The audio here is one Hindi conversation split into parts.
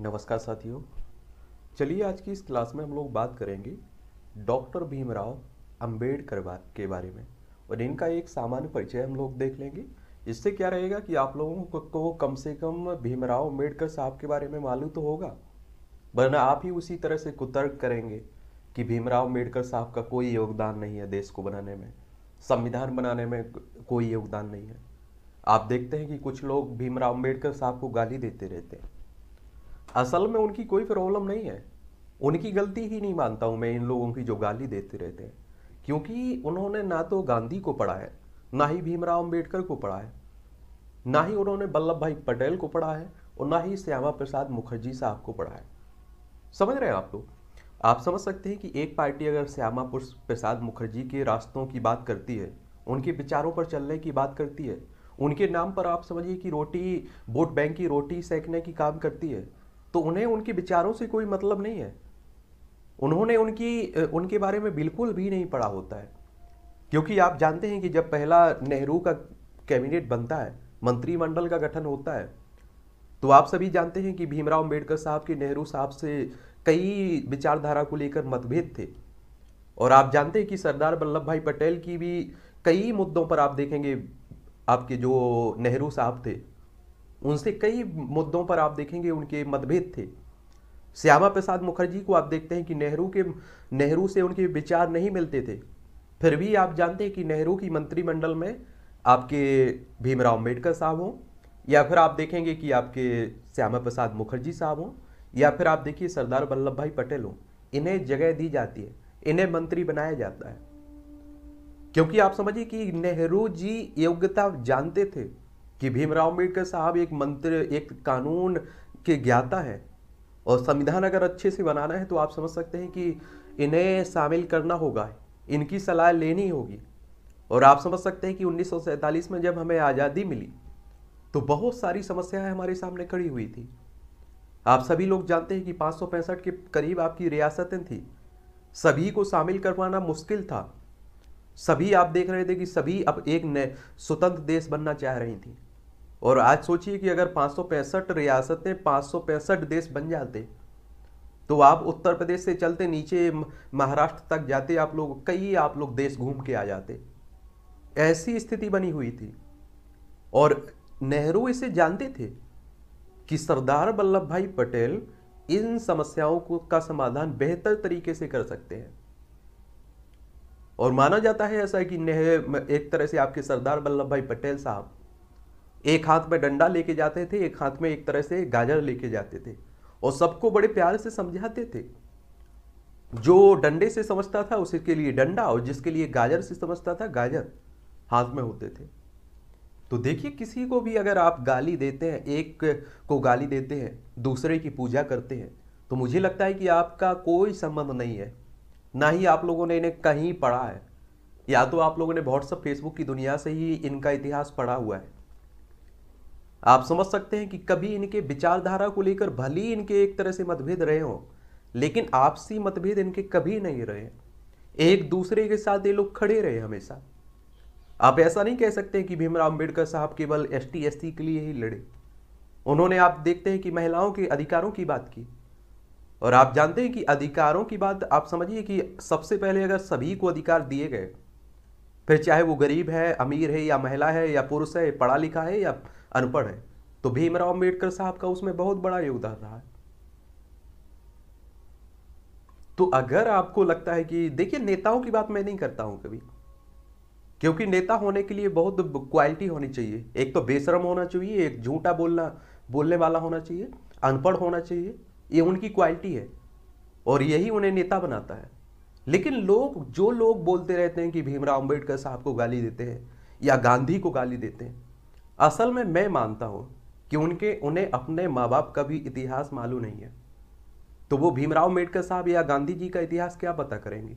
नमस्कार साथियों चलिए आज की इस क्लास में हम लोग बात करेंगे डॉक्टर भीमराव अंबेडकर के बारे में और इनका एक सामान्य परिचय हम लोग देख लेंगे इससे क्या रहेगा कि आप लोगों को कम से कम भीमराव अम्बेडकर साहब के बारे में मालूम तो होगा वरना आप ही उसी तरह से कुतर्क करेंगे कि भीमराव अम्बेडकर साहब का कोई योगदान नहीं है देश को बनाने में संविधान बनाने में कोई योगदान नहीं है आप देखते हैं कि कुछ लोग भीमराव अम्बेडकर साहब को गाली देते रहते हैं असल में उनकी कोई प्रॉब्लम नहीं है उनकी गलती ही नहीं मानता हूँ मैं इन लोगों की जो गाली देते रहते हैं क्योंकि उन्होंने ना तो गांधी को पढ़ा है ना ही भीमराव अम्बेडकर को पढ़ा है ना ही उन्होंने वल्लभ भाई पटेल को पढ़ा है और ना ही श्यामा प्रसाद मुखर्जी साहब को पढ़ा है समझ रहे हैं आप लोग आप समझ सकते हैं कि एक पार्टी अगर श्यामा प्रसाद मुखर्जी के रास्तों की बात करती है उनके विचारों पर चलने की बात करती है उनके नाम पर आप समझिए कि रोटी वोट बैंक की रोटी सेकने की काम करती है तो उन्हें उनके विचारों से कोई मतलब नहीं है उन्होंने उनकी उनके बारे में बिल्कुल भी नहीं पढ़ा होता है क्योंकि आप जानते हैं कि जब पहला नेहरू का कैबिनेट बनता है मंत्रिमंडल का गठन होता है तो आप सभी जानते हैं कि भीमराव अम्बेडकर साहब के नेहरू साहब से कई विचारधारा को लेकर मतभेद थे और आप जानते हैं कि सरदार वल्लभ भाई पटेल की भी कई मुद्दों पर आप देखेंगे आपके जो नेहरू साहब थे उनसे कई मुद्दों पर आप देखेंगे उनके मतभेद थे श्यामा प्रसाद मुखर्जी को आप देखते हैं कि नेहरू के नेहरू से उनके विचार नहीं मिलते थे फिर भी आप जानते हैं कि नेहरू की मंत्रिमंडल में आपके भीमराव अम्बेडकर साहब हों या फिर आप देखेंगे कि आपके श्यामा प्रसाद मुखर्जी साहब हों या फिर आप देखिए सरदार वल्लभ भाई पटेल हों इन्हें जगह दी जाती है इन्हें मंत्री बनाया जाता है क्योंकि आप समझिए कि नेहरू जी योग्यता जानते थे कि भीमराव अम्बेडकर साहब एक मंत्र एक कानून के ज्ञाता है और संविधान अगर अच्छे से बनाना है तो आप समझ सकते हैं कि इन्हें शामिल करना होगा इनकी सलाह लेनी होगी और आप समझ सकते हैं कि उन्नीस में जब हमें आज़ादी मिली तो बहुत सारी समस्याएं हमारे सामने खड़ी हुई थी आप सभी लोग जानते हैं कि पाँच के करीब आपकी रियासतें थी सभी को शामिल करवाना मुश्किल था सभी आप देख रहे थे कि सभी अब एक नए स्वतंत्र देश बनना चाह रही थी और आज सोचिए कि अगर पाँच रियासतें पाँच देश बन जाते तो आप उत्तर प्रदेश से चलते नीचे महाराष्ट्र तक जाते आप लोग कई आप लोग देश घूम के आ जाते ऐसी स्थिति बनी हुई थी और नेहरू इसे जानते थे कि सरदार वल्लभ भाई पटेल इन समस्याओं को का समाधान बेहतर तरीके से कर सकते हैं और माना जाता है ऐसा कि नेह एक तरह से आपके सरदार वल्लभ भाई पटेल साहब एक हाथ में डंडा लेके जाते थे एक हाथ में एक तरह से गाजर लेके जाते थे और सबको बड़े प्यार से समझाते थे जो डंडे से समझता था उसी के लिए डंडा और जिसके लिए गाजर से समझता था गाजर हाथ में होते थे तो देखिए किसी को भी अगर आप गाली देते हैं एक को गाली देते हैं दूसरे की पूजा करते हैं तो मुझे लगता है कि आपका कोई संबंध नहीं है ना ही आप लोगों ने इन्हें कहीं पढ़ा है या तो आप लोगों ने व्हाट्सअप फेसबुक की दुनिया से ही इनका इतिहास पढ़ा हुआ है आप समझ सकते हैं कि कभी इनके विचारधारा को लेकर भले ही इनके एक तरह से मतभेद रहे हों लेकिन आपसी मतभेद इनके कभी नहीं रहे एक दूसरे के साथ ये लोग खड़े रहे हमेशा आप ऐसा नहीं कह सकते कि भीमराव अम्बेडकर साहब केवल एस टी एस के लिए ही लड़े उन्होंने आप देखते हैं कि महिलाओं के अधिकारों की बात की और आप जानते हैं कि अधिकारों की बात आप समझिए कि सबसे पहले अगर सभी को अधिकार दिए गए फिर चाहे वो गरीब है अमीर है या महिला है या पुरुष है पढ़ा लिखा है या अनपढ़ है तो भीमराव अंबेडकर साहब का उसमें बहुत बड़ा योगदान रहा है तो अगर आपको लगता है कि देखिए नेताओं की बात मैं नहीं करता हूं कभी क्योंकि नेता होने के लिए बहुत क्वालिटी होनी चाहिए एक तो बेशरम होना चाहिए एक झूठा बोलना बोलने वाला होना चाहिए अनपढ़ होना चाहिए ये उनकी क्वालिटी है और यही उन्हें नेता बनाता है लेकिन लोग जो लोग बोलते रहते हैं कि भीमराव अम्बेडकर साहब को गाली देते हैं या गांधी को गाली देते हैं असल में मैं मानता हूं कि उनके उन्हें अपने माँ बाप का भी इतिहास मालूम नहीं है तो वो भीमराव अम्बेडकर साहब या गांधी जी का इतिहास क्या पता करेंगे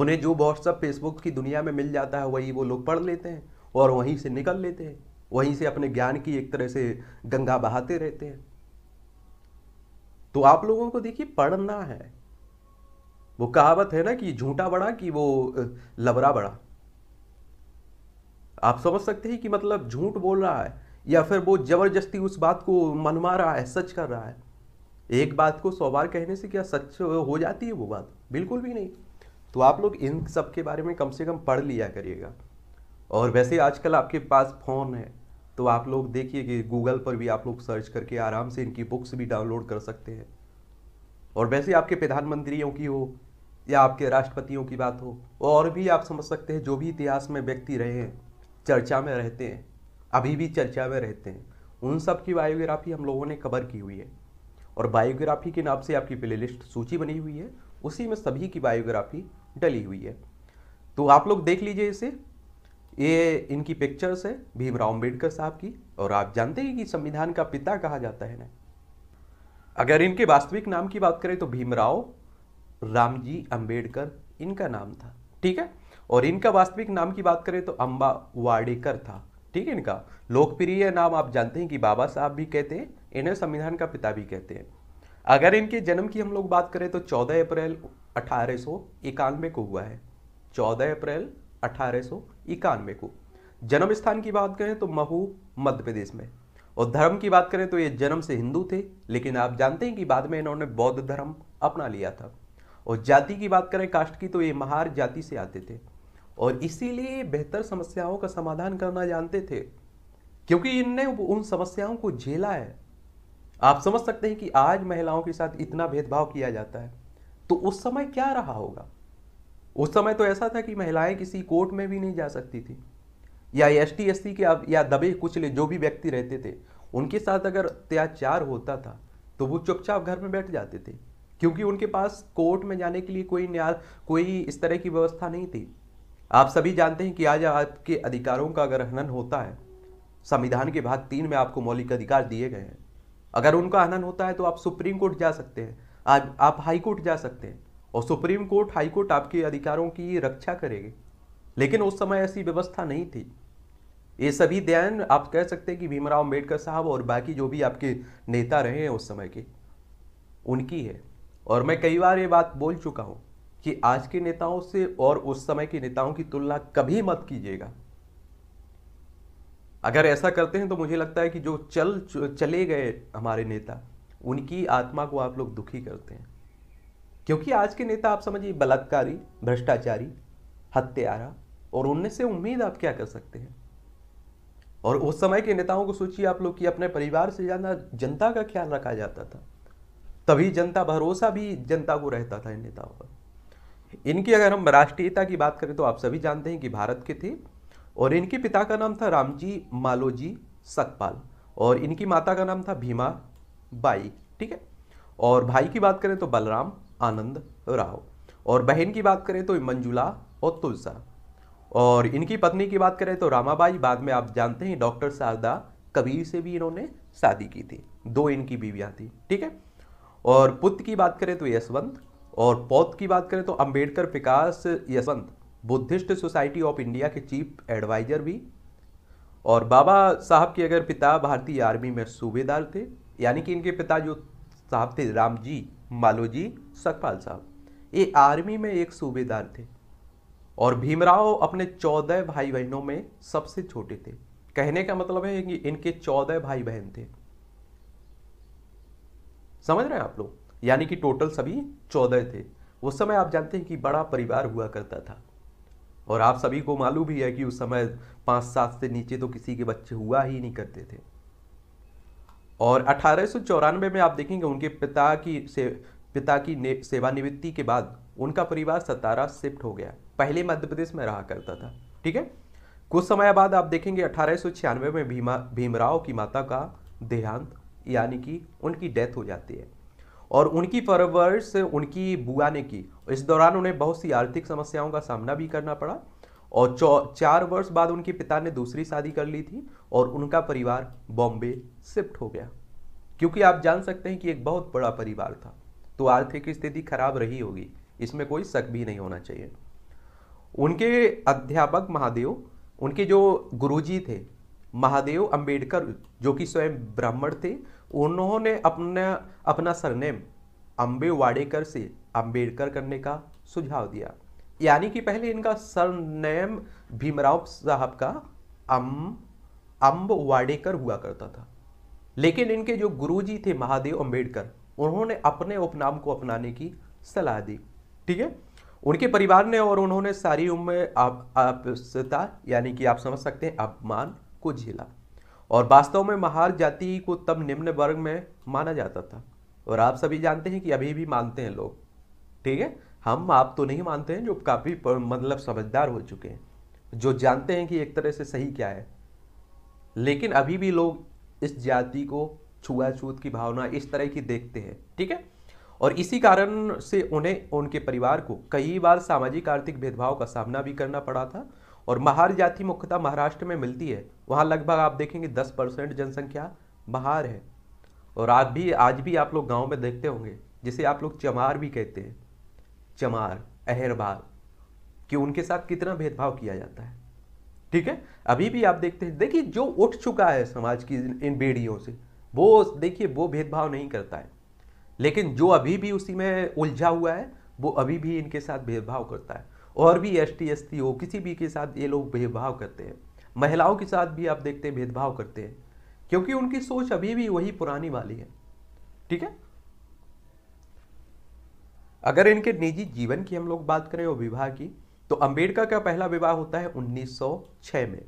उन्हें जो व्हाट्सअप फेसबुक की दुनिया में मिल जाता है वही वो लोग पढ़ लेते हैं और वहीं से निकल लेते हैं वहीं से अपने ज्ञान की एक तरह से गंगा बहाते रहते हैं तो आप लोगों को देखिए पढ़ना है वो कहावत है ना कि झूठा बड़ा कि वो लबरा बड़ा आप समझ सकते हैं कि मतलब झूठ बोल रहा है या फिर वो जबरदस्ती उस बात को मनवा रहा है सच कर रहा है एक बात को सौ बार कहने से क्या सच हो जाती है वो बात बिल्कुल भी नहीं तो आप लोग इन सब के बारे में कम से कम पढ़ लिया करिएगा और वैसे आजकल आपके पास फ़ोन है तो आप लोग देखिए कि गूगल पर भी आप लोग सर्च करके आराम से इनकी बुक्स भी डाउनलोड कर सकते हैं और वैसे आपके प्रधानमंत्रियों की हो या आपके राष्ट्रपतियों की बात हो और भी आप समझ सकते हैं जो भी इतिहास में व्यक्ति रहे हैं चर्चा में रहते हैं अभी भी चर्चा में रहते हैं उन सब की बायोग्राफी हम लोगों ने कवर की हुई है और बायोग्राफी के नाम से आपकी प्ले सूची बनी हुई है उसी में सभी की बायोग्राफी डली हुई है तो आप लोग देख लीजिए इसे ये इनकी पिक्चर्स है भीमराव अम्बेडकर साहब की और आप जानते हैं कि संविधान का पिता कहा जाता है ना अगर इनके वास्तविक नाम की बात करें तो भीमराव रामजी अंबेडकर इनका नाम था ठीक है और इनका वास्तविक नाम की बात करें तो अम्बा वाडेकर था ठीक है इनका लोकप्रिय नाम आप जानते हैं कि बाबा साहब भी कहते हैं इन्हें संविधान का पिता भी कहते हैं अगर इनके जन्म की हम लोग बात करें तो 14 अप्रैल अठारह को हुआ है 14 अप्रैल अठारह को जन्म स्थान की बात करें तो महू मध्य प्रदेश में और धर्म की बात करें तो ये जन्म से हिंदू थे लेकिन आप जानते हैं कि बाद में इन्होंने बौद्ध धर्म अपना लिया था और जाति की बात करें कास्ट की तो ये महार जाति से आते थे और इसीलिए बेहतर समस्याओं का समाधान करना जानते थे क्योंकि इनने उन समस्याओं को झेला है आप समझ सकते हैं कि आज महिलाओं के साथ इतना भेदभाव किया जाता है तो उस समय क्या रहा होगा उस समय तो ऐसा था कि महिलाएं किसी कोर्ट में भी नहीं जा सकती थी या एस टी एस सी के अब या दबे कुचले जो भी व्यक्ति रहते थे उनके साथ अगर अत्याचार होता था तो वो चुपचाप घर में बैठ जाते थे क्योंकि उनके पास कोर्ट में जाने के लिए कोई न्याय कोई इस तरह की व्यवस्था नहीं थी आप सभी जानते हैं कि आज आपके अधिकारों का अगर हनन होता है संविधान के भाग तीन में आपको मौलिक अधिकार दिए गए हैं अगर उनका हनन होता है तो आप सुप्रीम कोर्ट जा सकते हैं आज आप हाई कोर्ट जा सकते हैं और सुप्रीम कोर्ट हाई कोर्ट आपके अधिकारों की रक्षा करेगी लेकिन उस समय ऐसी व्यवस्था नहीं थी ये सभी ध्यान आप कह सकते हैं कि भीमराव अम्बेडकर साहब और बाकी जो भी आपके नेता रहे हैं उस समय के उनकी है और मैं कई बार ये बात बोल चुका हूँ कि आज के नेताओं से और उस समय के नेताओं की तुलना कभी मत कीजिएगा अगर ऐसा करते हैं तो मुझे लगता है कि जो चल चले गए हमारे नेता उनकी आत्मा को आप लोग दुखी करते हैं क्योंकि आज के नेता आप समझिए बलात्कारी भ्रष्टाचारी हत्यारा और उनमें से उम्मीद आप क्या कर सकते हैं और उस समय के नेताओं को सोचिए आप लोग कि अपने परिवार से ज़्यादा जनता का ख्याल रखा जाता था तभी जनता भरोसा भी जनता को रहता था इन नेताओं पर इनकी अगर हम राष्ट्रीयता की बात करें तो आप सभी जानते हैं कि भारत के थे और इनके पिता का नाम था रामजी मालोजी सतपाल और इनकी माता का नाम था भीमा बाई ठीक है और भाई की बात करें तो बलराम आनंद राव और बहन की बात करें तो मंजुला और तुलसा और इनकी पत्नी की बात करें तो रामाबाई बाद में आप जानते हैं डॉक्टर शारदा कबीर से भी इन्होंने शादी की थी दो इनकी बीवियाँ थी ठीक है और पुत्र की बात करें तो यशवंत और पौध की बात करें तो Ambedkar Vikas Yashwant Buddhist society of India के चीफ एडवाइजर भी और बाबा साहब के अगर पिता भारतीय आर्मी में सूबेदार थे यानी कि इनके पिता जो साहब थे राम जी मालोजी सखपाल साहब ये आर्मी में एक सूबेदार थे और भीमराव अपने चौदह भाई बहनों में सबसे छोटे थे कहने का मतलब है कि इनके चौदह भाई बहन थे समझ रहे हैं आप लोग यानी कि टोटल सभी चौदह थे उस समय आप जानते हैं कि बड़ा परिवार हुआ करता था और आप सभी को मालूम भी है कि उस समय पाँच सात से नीचे तो किसी के बच्चे हुआ ही नहीं करते थे और अठारह में आप देखेंगे उनके पिता की से पिता की सेवानिवृत्ति के बाद उनका परिवार सतारा शिफ्ट हो गया पहले मध्य प्रदेश में रहा करता था ठीक है कुछ समय बाद आप देखेंगे अठारह में भीमा भीमराव की माता का देहांत यानी कि उनकी डेथ हो जाती है और उनकी परवरिश उनकी बुआ ने की इस दौरान उन्हें बहुत सी आर्थिक समस्याओं का सामना भी करना पड़ा और चार वर्ष बाद उनके पिता ने दूसरी शादी कर ली थी और उनका परिवार बॉम्बे शिफ्ट हो गया क्योंकि आप जान सकते हैं कि एक बहुत बड़ा परिवार था तो आर्थिक स्थिति खराब रही होगी इसमें कोई शक भी नहीं होना चाहिए उनके अध्यापक महादेव उनके जो गुरुजी थे महादेव अंबेडकर जो कि स्वयं ब्राह्मण थे उन्होंने अपना अपना सरनेम अम्बे वाडेकर से अम्बेडकर करने का सुझाव दिया यानी कि पहले इनका सरनेम भीमराव साहब का अम अम्ब वाडेकर हुआ करता था लेकिन इनके जो गुरुजी थे महादेव अम्बेडकर उन्होंने अपने उपनाम को अपनाने की सलाह दी ठीक है उनके परिवार ने और उन्होंने सारी उम्र आप, आप यानी कि आप समझ सकते हैं अपमान को झेला और वास्तव में महार जाति को तब निम्न वर्ग में माना जाता था और आप सभी जानते हैं कि अभी भी मानते हैं लोग ठीक है हम आप तो नहीं मानते हैं जो काफ़ी मतलब समझदार हो चुके हैं जो जानते हैं कि एक तरह से सही क्या है लेकिन अभी भी लोग इस जाति को छुआछूत की भावना इस तरह की देखते हैं ठीक है और इसी कारण से उन्हें उनके परिवार को कई बार सामाजिक आर्थिक भेदभाव का सामना भी करना पड़ा था और महार जाति मुख्यतः महाराष्ट्र में मिलती है वहाँ लगभग आप देखेंगे दस परसेंट जनसंख्या महार है और आज भी आज भी आप लोग गांव में देखते होंगे जिसे आप लोग चमार भी कहते हैं चमार अहरबार कि उनके साथ कितना भेदभाव किया जाता है ठीक है अभी भी आप देखते हैं देखिए जो उठ चुका है समाज की इन बेड़ियों से वो देखिए वो भेदभाव नहीं करता है लेकिन जो अभी भी उसी में उलझा हुआ है वो अभी भी इनके साथ भेदभाव करता है और भी एस टी एस टी हो किसी भी के साथ ये लोग भेदभाव करते हैं महिलाओं के साथ भी आप देखते हैं भेदभाव करते हैं क्योंकि उनकी सोच अभी भी वही पुरानी वाली है ठीक है अगर इनके निजी जीवन की हम लोग बात करें और विवाह की तो अंबेडकर का पहला विवाह होता है 1906 में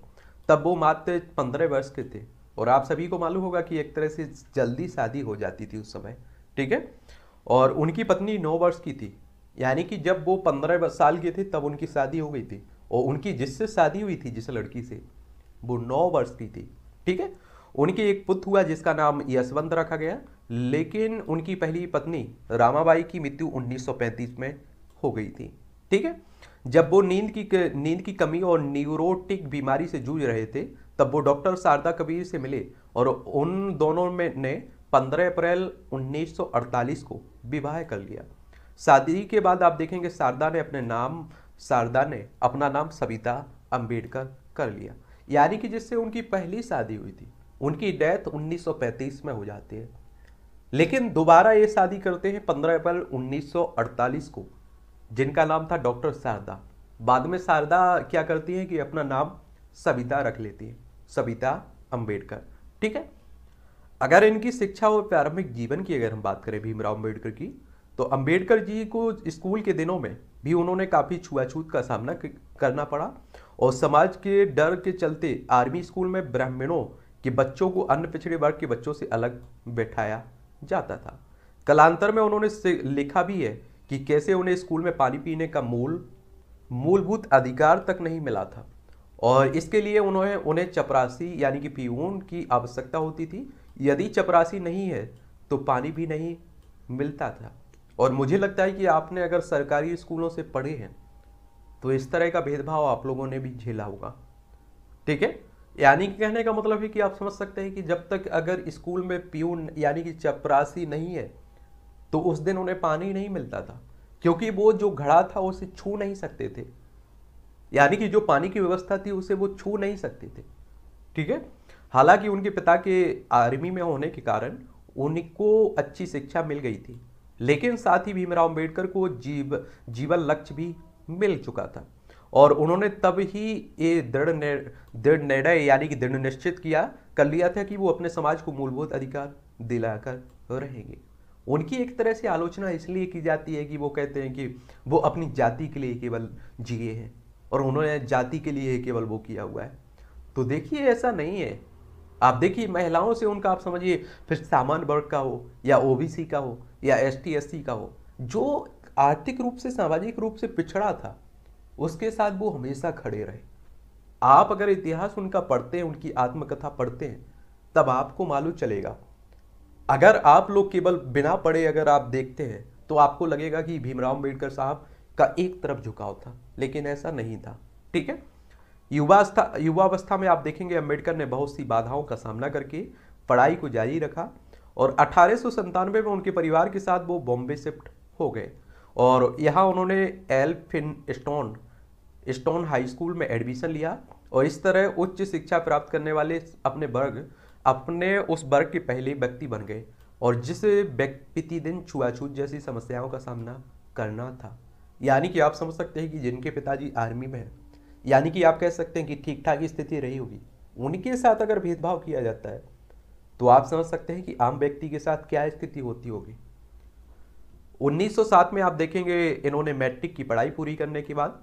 तब वो मात्र 15 वर्ष के थे और आप सभी को मालूम होगा कि एक तरह से जल्दी शादी हो जाती थी उस समय ठीक है और उनकी पत्नी नौ वर्ष की थी यानी कि जब वो पंद्रह साल के थे तब उनकी शादी हो गई थी और उनकी जिससे शादी हुई थी जिस लड़की से वो नौ वर्ष की थी ठीक है उनके एक पुत्र हुआ जिसका नाम यशवंत रखा गया लेकिन उनकी पहली पत्नी रामाबाई की मृत्यु 1935 में हो गई थी ठीक है जब वो नींद की नींद की कमी और न्यूरोटिक बीमारी से जूझ रहे थे तब वो डॉक्टर शारदा कबीर से मिले और उन दोनों में ने 15 अप्रैल 1948 को विवाह कर लिया शादी के बाद आप देखेंगे शारदा ने अपने नाम शारदा ने अपना नाम सविता अंबेडकर कर लिया यानी कि जिससे उनकी पहली शादी हुई थी उनकी डेथ 1935 में हो जाती है लेकिन दोबारा ये शादी करते हैं 15 अप्रैल 1948 को जिनका नाम था डॉक्टर शारदा बाद में शारदा क्या करती है कि अपना नाम सविता रख लेती है सविता अंबेडकर ठीक है अगर इनकी शिक्षा और प्रारंभिक जीवन की अगर हम बात करें भीमराव अंबेडकर की तो अंबेडकर जी को स्कूल के दिनों में भी उन्होंने काफ़ी छुआछूत का सामना करना पड़ा और समाज के डर के चलते आर्मी स्कूल में ब्राह्मणों के बच्चों को अन्य पिछड़े वर्ग के बच्चों से अलग बैठाया जाता था कलांतर में उन्होंने लिखा भी है कि कैसे उन्हें स्कूल में पानी पीने का मूल मूलभूत अधिकार तक नहीं मिला था और इसके लिए उन्होंने उन्हें चपरासी यानी कि पीऊन की आवश्यकता होती थी यदि चपरासी नहीं है तो पानी भी नहीं मिलता था और मुझे लगता है कि आपने अगर सरकारी स्कूलों से पढ़े हैं तो इस तरह का भेदभाव आप लोगों ने भी झेला होगा ठीक है यानी कि कहने का मतलब है कि आप समझ सकते हैं कि जब तक अगर स्कूल में प्यून यानी कि चपरासी नहीं है तो उस दिन उन्हें पानी नहीं मिलता था क्योंकि वो जो घड़ा था उसे छू नहीं सकते थे यानी कि जो पानी की व्यवस्था थी उसे वो छू नहीं सकते थे ठीक है हालांकि उनके पिता के आर्मी में होने के कारण उनको अच्छी शिक्षा मिल गई थी लेकिन साथ ही भीमराव अम्बेडकर को जीव जीवन लक्ष्य भी मिल चुका था और उन्होंने तब ही ये दृढ़ दृढ़ निर्णय यानी कि दृढ़ निश्चित किया कर लिया था कि वो अपने समाज को मूलभूत अधिकार दिलाकर रहेंगे उनकी एक तरह से आलोचना इसलिए की जाती है कि वो कहते हैं कि वो अपनी जाति के लिए केवल जिए हैं और उन्होंने जाति के लिए केवल वो किया हुआ है तो देखिए ऐसा नहीं है आप देखिए महिलाओं से उनका आप समझिए फिर सामान्य वर्ग का हो या ओबीसी का हो या एस टी का हो जो आर्थिक रूप से सामाजिक रूप से पिछड़ा था उसके साथ वो हमेशा खड़े रहे आप अगर इतिहास उनका पढ़ते हैं उनकी आत्मकथा पढ़ते हैं तब आपको मालूम चलेगा अगर आप लोग केवल बिना पढ़े अगर आप देखते हैं तो आपको लगेगा कि भीमराव अम्बेडकर साहब का एक तरफ झुकाव था लेकिन ऐसा नहीं था ठीक है युवावस्था युवावस्था में आप देखेंगे अम्बेडकर ने बहुत सी बाधाओं का सामना करके पढ़ाई को जारी रखा और अठारह में उनके परिवार के साथ वो बॉम्बे शिफ्ट हो गए और यहाँ उन्होंने Elphinstone stone high school में एडमिशन लिया और इस तरह उच्च शिक्षा प्राप्त करने वाले अपने वर्ग अपने उस वर्ग के पहले व्यक्ति बन गए और जिस व्यक्ति प्रतिदिन छुआछूत जैसी समस्याओं का सामना करना था यानी कि आप समझ सकते हैं कि जिनके पिताजी आर्मी में हैं यानी कि आप कह सकते हैं कि ठीक ठाक स्थिति रही होगी उनके साथ अगर भेदभाव किया जाता है तो आप समझ सकते हैं कि आम व्यक्ति के साथ क्या स्थिति होती होगी 1907 में आप देखेंगे इन्होंने मैट्रिक की पढ़ाई पूरी करने के बाद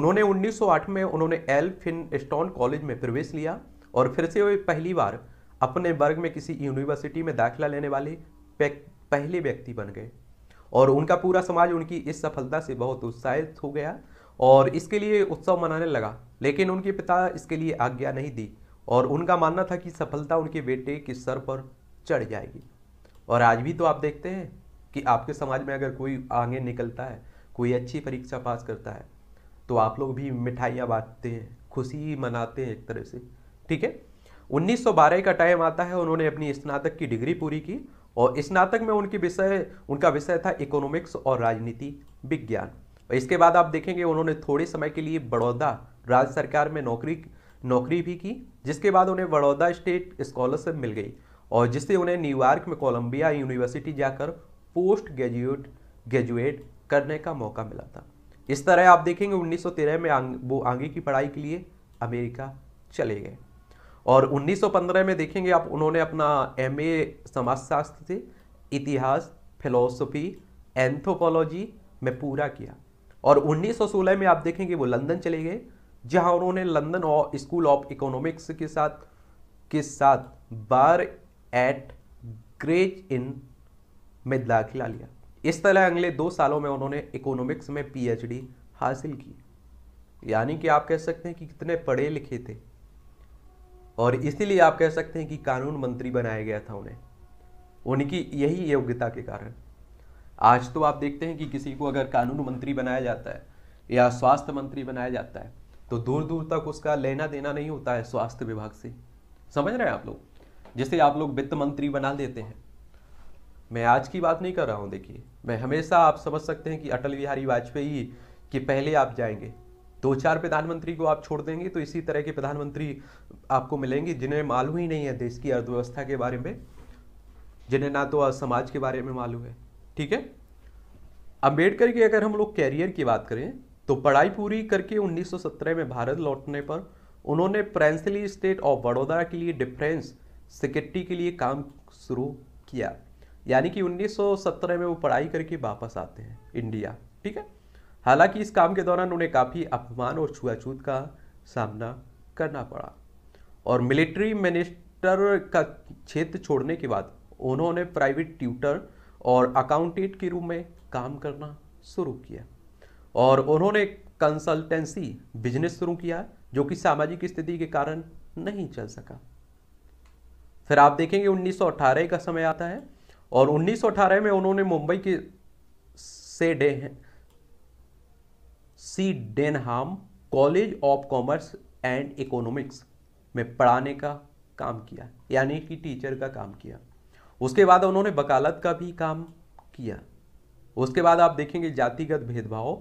उन्होंने 1908 में उन्होंने एल फिन स्टोन कॉलेज में प्रवेश लिया और फिर से वे पहली बार अपने वर्ग में किसी यूनिवर्सिटी में दाखिला लेने वाले पहले व्यक्ति बन गए और उनका पूरा समाज उनकी इस सफलता से बहुत उत्साहित हो गया और इसके लिए उत्सव मनाने लगा लेकिन उनके पिता इसके लिए आज्ञा नहीं दी और उनका मानना था कि सफलता उनके बेटे के सर पर चढ़ जाएगी और आज भी तो आप देखते हैं कि आपके समाज में अगर कोई आगे निकलता है कोई अच्छी परीक्षा पास करता है तो आप लोग भी मिठाइयाँ बांटते हैं खुशी मनाते हैं एक तरह से ठीक है 1912 का टाइम आता है उन्होंने अपनी स्नातक की डिग्री पूरी की और स्नातक में उनकी विषय उनका विषय था इकोनॉमिक्स और राजनीति विज्ञान इसके बाद आप देखेंगे उन्होंने थोड़े समय के लिए बड़ौदा राज्य सरकार में नौकरी नौकरी भी की जिसके बाद उन्हें बड़ौदा स्टेट स्कॉलरशिप मिल गई और जिससे उन्हें न्यूयॉर्क में कोलंबिया यूनिवर्सिटी जाकर पोस्ट ग्रेजुएट ग्रेजुएट करने का मौका मिला था इस तरह आप देखेंगे 1913 में आंग, वो आगे की पढ़ाई के लिए अमेरिका चले गए और 1915 में देखेंगे आप उन्होंने अपना एम ए समाजशास्त्र से इतिहास फिलोसफी एंथोपोलॉजी में पूरा किया और 1916 में आप देखेंगे वो लंदन चले गए जहां उन्होंने लंदन और स्कूल ऑफ इकोनॉमिक्स के साथ के साथ बार एट ग्रेज इन में दाखिला लिया इस तरह अगले दो सालों में उन्होंने इकोनॉमिक्स में पीएचडी हासिल की यानी कि आप कह सकते हैं कि कितने पढ़े लिखे थे और इसीलिए आप कह सकते हैं कि कानून मंत्री बनाया गया था उन्हें उनकी यही योग्यता के कारण आज तो आप देखते हैं कि किसी को अगर कानून मंत्री बनाया जाता है या स्वास्थ्य मंत्री बनाया जाता है तो दूर दूर तक उसका लेना देना नहीं होता है स्वास्थ्य विभाग से समझ रहे हैं आप लोग जैसे आप लोग वित्त मंत्री बना देते हैं मैं आज की बात नहीं कर रहा हूं देखिए मैं हमेशा आप समझ सकते हैं कि अटल बिहारी वाजपेयी के पहले आप जाएंगे दो चार प्रधानमंत्री को आप छोड़ देंगे तो इसी तरह के प्रधानमंत्री आपको मिलेंगे जिन्हें मालूम ही नहीं है देश की अर्थव्यवस्था के बारे में जिन्हें ना तो समाज के बारे में मालूम है ठीक है अम्बेडकर की अगर हम लोग कैरियर की बात करें तो पढ़ाई पूरी करके 1917 में भारत लौटने पर उन्होंने प्रेंसली स्टेट ऑफ बड़ौदा के लिए डिफेंस सेक्रेटरी के लिए काम शुरू किया यानी कि 1917 में वो पढ़ाई करके वापस आते हैं इंडिया ठीक है हालांकि इस काम के दौरान उन्हें काफ़ी अपमान और छुआछूत का सामना करना पड़ा और मिलिट्री मिनिस्टर का क्षेत्र छोड़ने के बाद उन्होंने प्राइवेट ट्यूटर और अकाउंटेंट के रूप में काम करना शुरू किया और उन्होंने कंसल्टेंसी बिजनेस शुरू किया जो कि सामाजिक स्थिति के कारण नहीं चल सका फिर आप देखेंगे 1918 का समय आता है और 1918 में उन्होंने मुंबई के से Sydenham college of commerce and economics में पढ़ाने का काम किया यानी कि टीचर का काम किया उसके बाद उन्होंने वकालत का भी काम किया उसके बाद आप देखेंगे जातिगत भेदभाव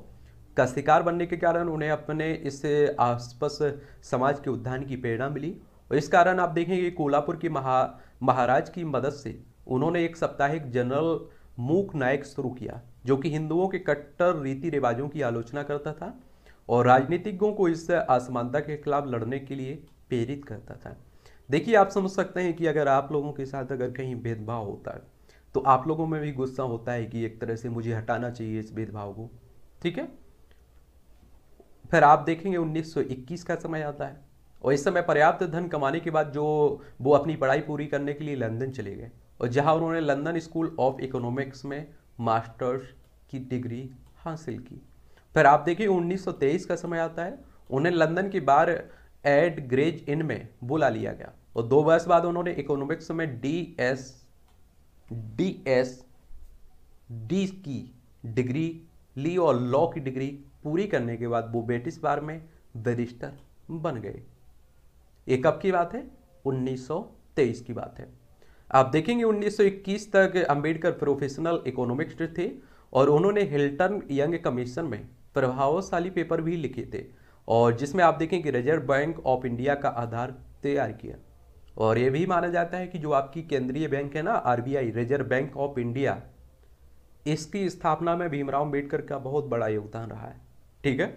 का शिकार बनने के कारण उन्हें अपने इस आसपास समाज के उद्यान की प्रेरणा मिली और इस कारण आप देखेंगे कोल्हापुर के महा महाराज की मदद से उन्होंने एक साप्ताहिक जनरल मूक नायक शुरू किया जो कि हिंदुओं के कट्टर रीति रिवाजों की आलोचना करता था और राजनीतिज्ञों को इस असमानता के खिलाफ लड़ने के लिए प्रेरित करता था देखिए आप समझ सकते हैं कि अगर आप लोगों के साथ अगर कहीं भेदभाव होता है तो आप लोगों में भी गुस्सा होता है कि एक तरह से मुझे हटाना चाहिए इस भेदभाव को ठीक है फिर आप देखेंगे 1921 का समय आता है और इस समय पर्याप्त धन कमाने के बाद जो वो अपनी पढ़ाई पूरी करने के लिए लंदन चले गए और जहां उन्होंने लंदन स्कूल ऑफ इकोनॉमिक्स में मास्टर्स की डिग्री हासिल की फिर आप देखिए 1923 का समय आता है उन्हें लंदन की बार एड ग्रेज इन में बुला लिया गया और दो वर्ष बाद उन्होंने इकोनॉमिक्स में D S D S D की डिग्री ली और लॉ की डिग्री पूरी करने के बाद वो बेटिस बार में बैरिस्टर बन गए ये कब की बात है 1923 की बात है आप देखेंगे 1921 तक अंबेडकर प्रोफेशनल इकोनॉमिक्स थे और उन्होंने हिल्टन यंग कमीशन में प्रभावशाली पेपर भी लिखे थे और जिसमें आप देखेंगे रिजर्व बैंक ऑफ इंडिया का आधार तैयार किया और ये भी माना जाता है कि जो आपकी केंद्रीय बैंक है ना RBI reserve bank of India इसकी स्थापना में भीमराव अम्बेडकर का बहुत बड़ा योगदान रहा है ठीक है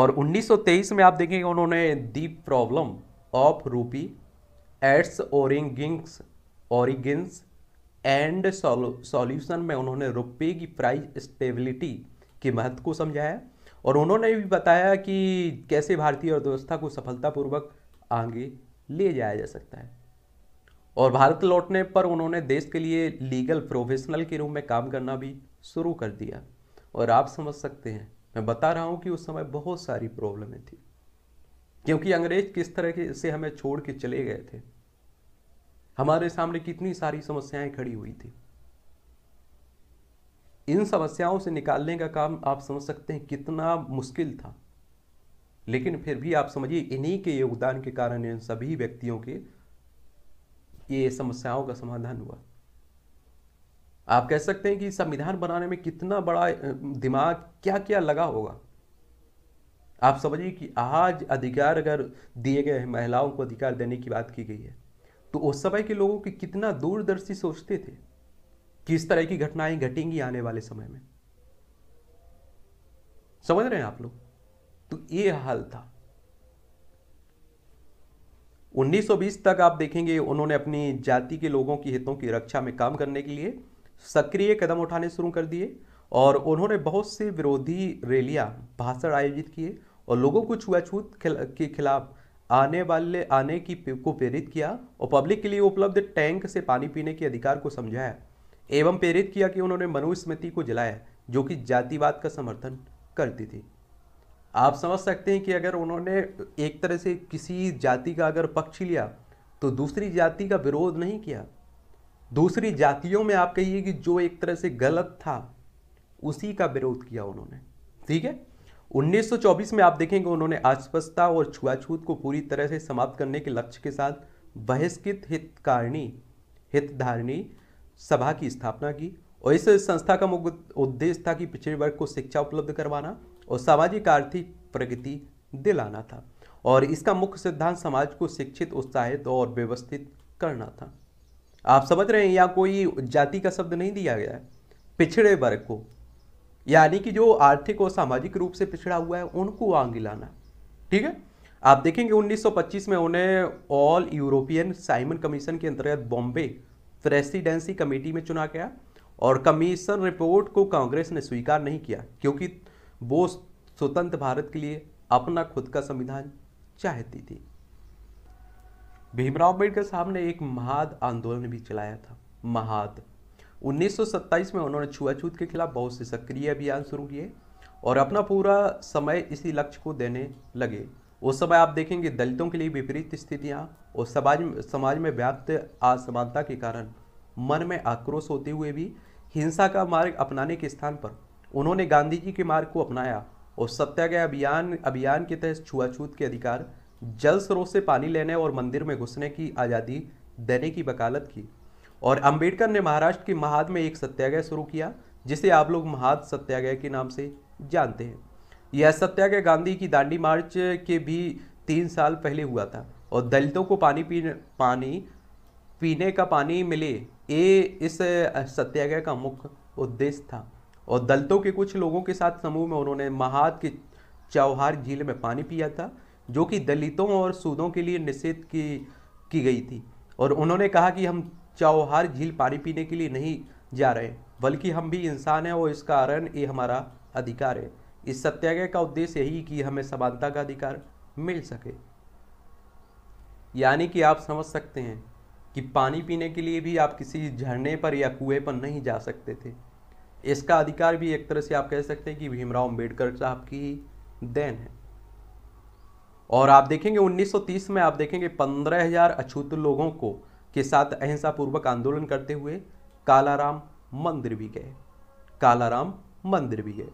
और 1923 में आप देखेंगे उन्होंने दी प्रॉब्लम ऑफ रूपी एट्स ओरिंगिंग्स ओरिगिन्स एंड सॉल्यूशन में उन्होंने रुपये की प्राइस स्टेबिलिटी के महत्व को समझाया और उन्होंने भी बताया कि कैसे भारतीय अर्थव्यवस्था को सफलतापूर्वक आगे ले जाया जा सकता है और भारत लौटने पर उन्होंने देश के लिए लीगल प्रोफेशनल के रूप में काम करना भी शुरू कर दिया और आप समझ सकते हैं मैं बता रहा हूं कि उस समय बहुत सारी प्रॉब्लमें थी क्योंकि अंग्रेज किस तरह से हमें छोड़ के चले गए थे हमारे सामने कितनी सारी समस्याएं खड़ी हुई थी इन समस्याओं से निकालने का काम आप समझ सकते हैं कितना मुश्किल था लेकिन फिर भी आप समझिए इन्हीं के योगदान के कारण इन सभी व्यक्तियों के ये समस्याओं का समाधान हुआ आप कह सकते हैं कि संविधान बनाने में कितना बड़ा दिमाग क्या क्या लगा होगा आप समझिए कि आज अधिकार अगर दिए गए हैं महिलाओं को अधिकार देने की बात की गई है तो उस समय के लोगों की कितना दूरदर्शी सोचते थे कि इस तरह की घटनाएं घटेंगी आने वाले समय में समझ रहे हैं आप लोग तो ये हाल था 1920 तक आप देखेंगे उन्होंने अपनी जाति के लोगों के हितों की रक्षा में काम करने के लिए सक्रिय कदम उठाने शुरू कर दिए और उन्होंने बहुत से विरोधी रैलियां भाषण आयोजित किए और लोगों को छुआछूत के खिलाफ आने वाले आने की को प्रेरित किया और पब्लिक के लिए उपलब्ध टैंक से पानी पीने के अधिकार को समझाया एवं प्रेरित किया कि उन्होंने मनुस्मृति को जलाया जो कि जातिवाद का समर्थन करती थी आप समझ सकते हैं कि अगर उन्होंने एक तरह से किसी जाति का अगर पक्ष लिया तो दूसरी जाति का विरोध नहीं किया दूसरी जातियों में आप कहिए कि जो एक तरह से गलत था उसी का विरोध किया उन्होंने ठीक है 1924 में आप देखेंगे उन्होंने अस्पष्टता और छुआछूत को पूरी तरह से समाप्त करने के लक्ष्य के साथ बहिष्कृत हितकारिणी हितधारिणी सभा की स्थापना की और इस संस्था का मुख्य उद्देश्य था कि पिछड़े वर्ग को शिक्षा उपलब्ध करवाना और सामाजिक आर्थिक प्रगति दिलाना था और इसका मुख्य सिद्धांत समाज को शिक्षित उत्साहित और व्यवस्थित करना था आप समझ रहे हैं यहाँ कोई जाति का शब्द नहीं दिया गया है पिछड़े वर्ग को यानी कि जो आर्थिक और सामाजिक रूप से पिछड़ा हुआ है उनको आगे लाना ठीक है आप देखेंगे 1925 में उन्हें ऑल यूरोपियन साइमन कमीशन के अंतर्गत बॉम्बे प्रेसिडेंसी कमेटी में चुना गया और कमीशन रिपोर्ट को कांग्रेस ने स्वीकार नहीं किया क्योंकि वो स्वतंत्र भारत के लिए अपना खुद का संविधान चाहती थी भीमराव अम्बेडकर साहब ने एक महाद आंदोलन भी चलाया था महाद 1927 में उन्होंने छुआछूत के खिलाफ बहुत से सक्रिय अभियान शुरू किए और अपना पूरा समय इसी लक्ष्य को देने लगे उस समय आप देखेंगे दलितों के लिए विपरीत स्थितियां और समाज समाज में व्याप्त असमानता के कारण मन में आक्रोश होते हुए भी हिंसा का मार्ग अपनाने के स्थान पर उन्होंने गांधी जी के मार्ग को अपनाया और सत्याग्रह अभियान अभियान के तहत छुआछूत के अधिकार जल स्रोत से पानी लेने और मंदिर में घुसने की आज़ादी देने की वकालत की और अंबेडकर ने महाराष्ट्र के महाद में एक सत्याग्रह शुरू किया जिसे आप लोग महाद सत्याग्रह के नाम से जानते हैं यह सत्याग्रह गांधी की दांडी मार्च के भी तीन साल पहले हुआ था और दलितों को पानी पीने पानी पीने का पानी मिले ये इस सत्याग्रह का मुख्य उद्देश्य था और दलितों के कुछ लोगों के साथ समूह में उन्होंने महाद के चौहार झील में पानी पिया था जो कि दलितों और सूदों के लिए निषेध की की गई थी और उन्होंने कहा कि हम चौहार झील पानी पीने के लिए नहीं जा रहे बल्कि हम भी इंसान हैं और इस कारण ये हमारा अधिकार है इस सत्याग्रह का उद्देश्य यही कि हमें समानता का अधिकार मिल सके यानी कि आप समझ सकते हैं कि पानी पीने के लिए भी आप किसी झरने पर या कुएं पर नहीं जा सकते थे इसका अधिकार भी एक तरह से आप कह सकते हैं कि भीमराव अंबेडकर साहब की देन है और आप देखेंगे 1930 में आप देखेंगे 15,000 अछूत लोगों को के साथ अहिंसापूर्वक आंदोलन करते हुए कालाराम मंदिर भी गए कालाराम मंदिर भी गए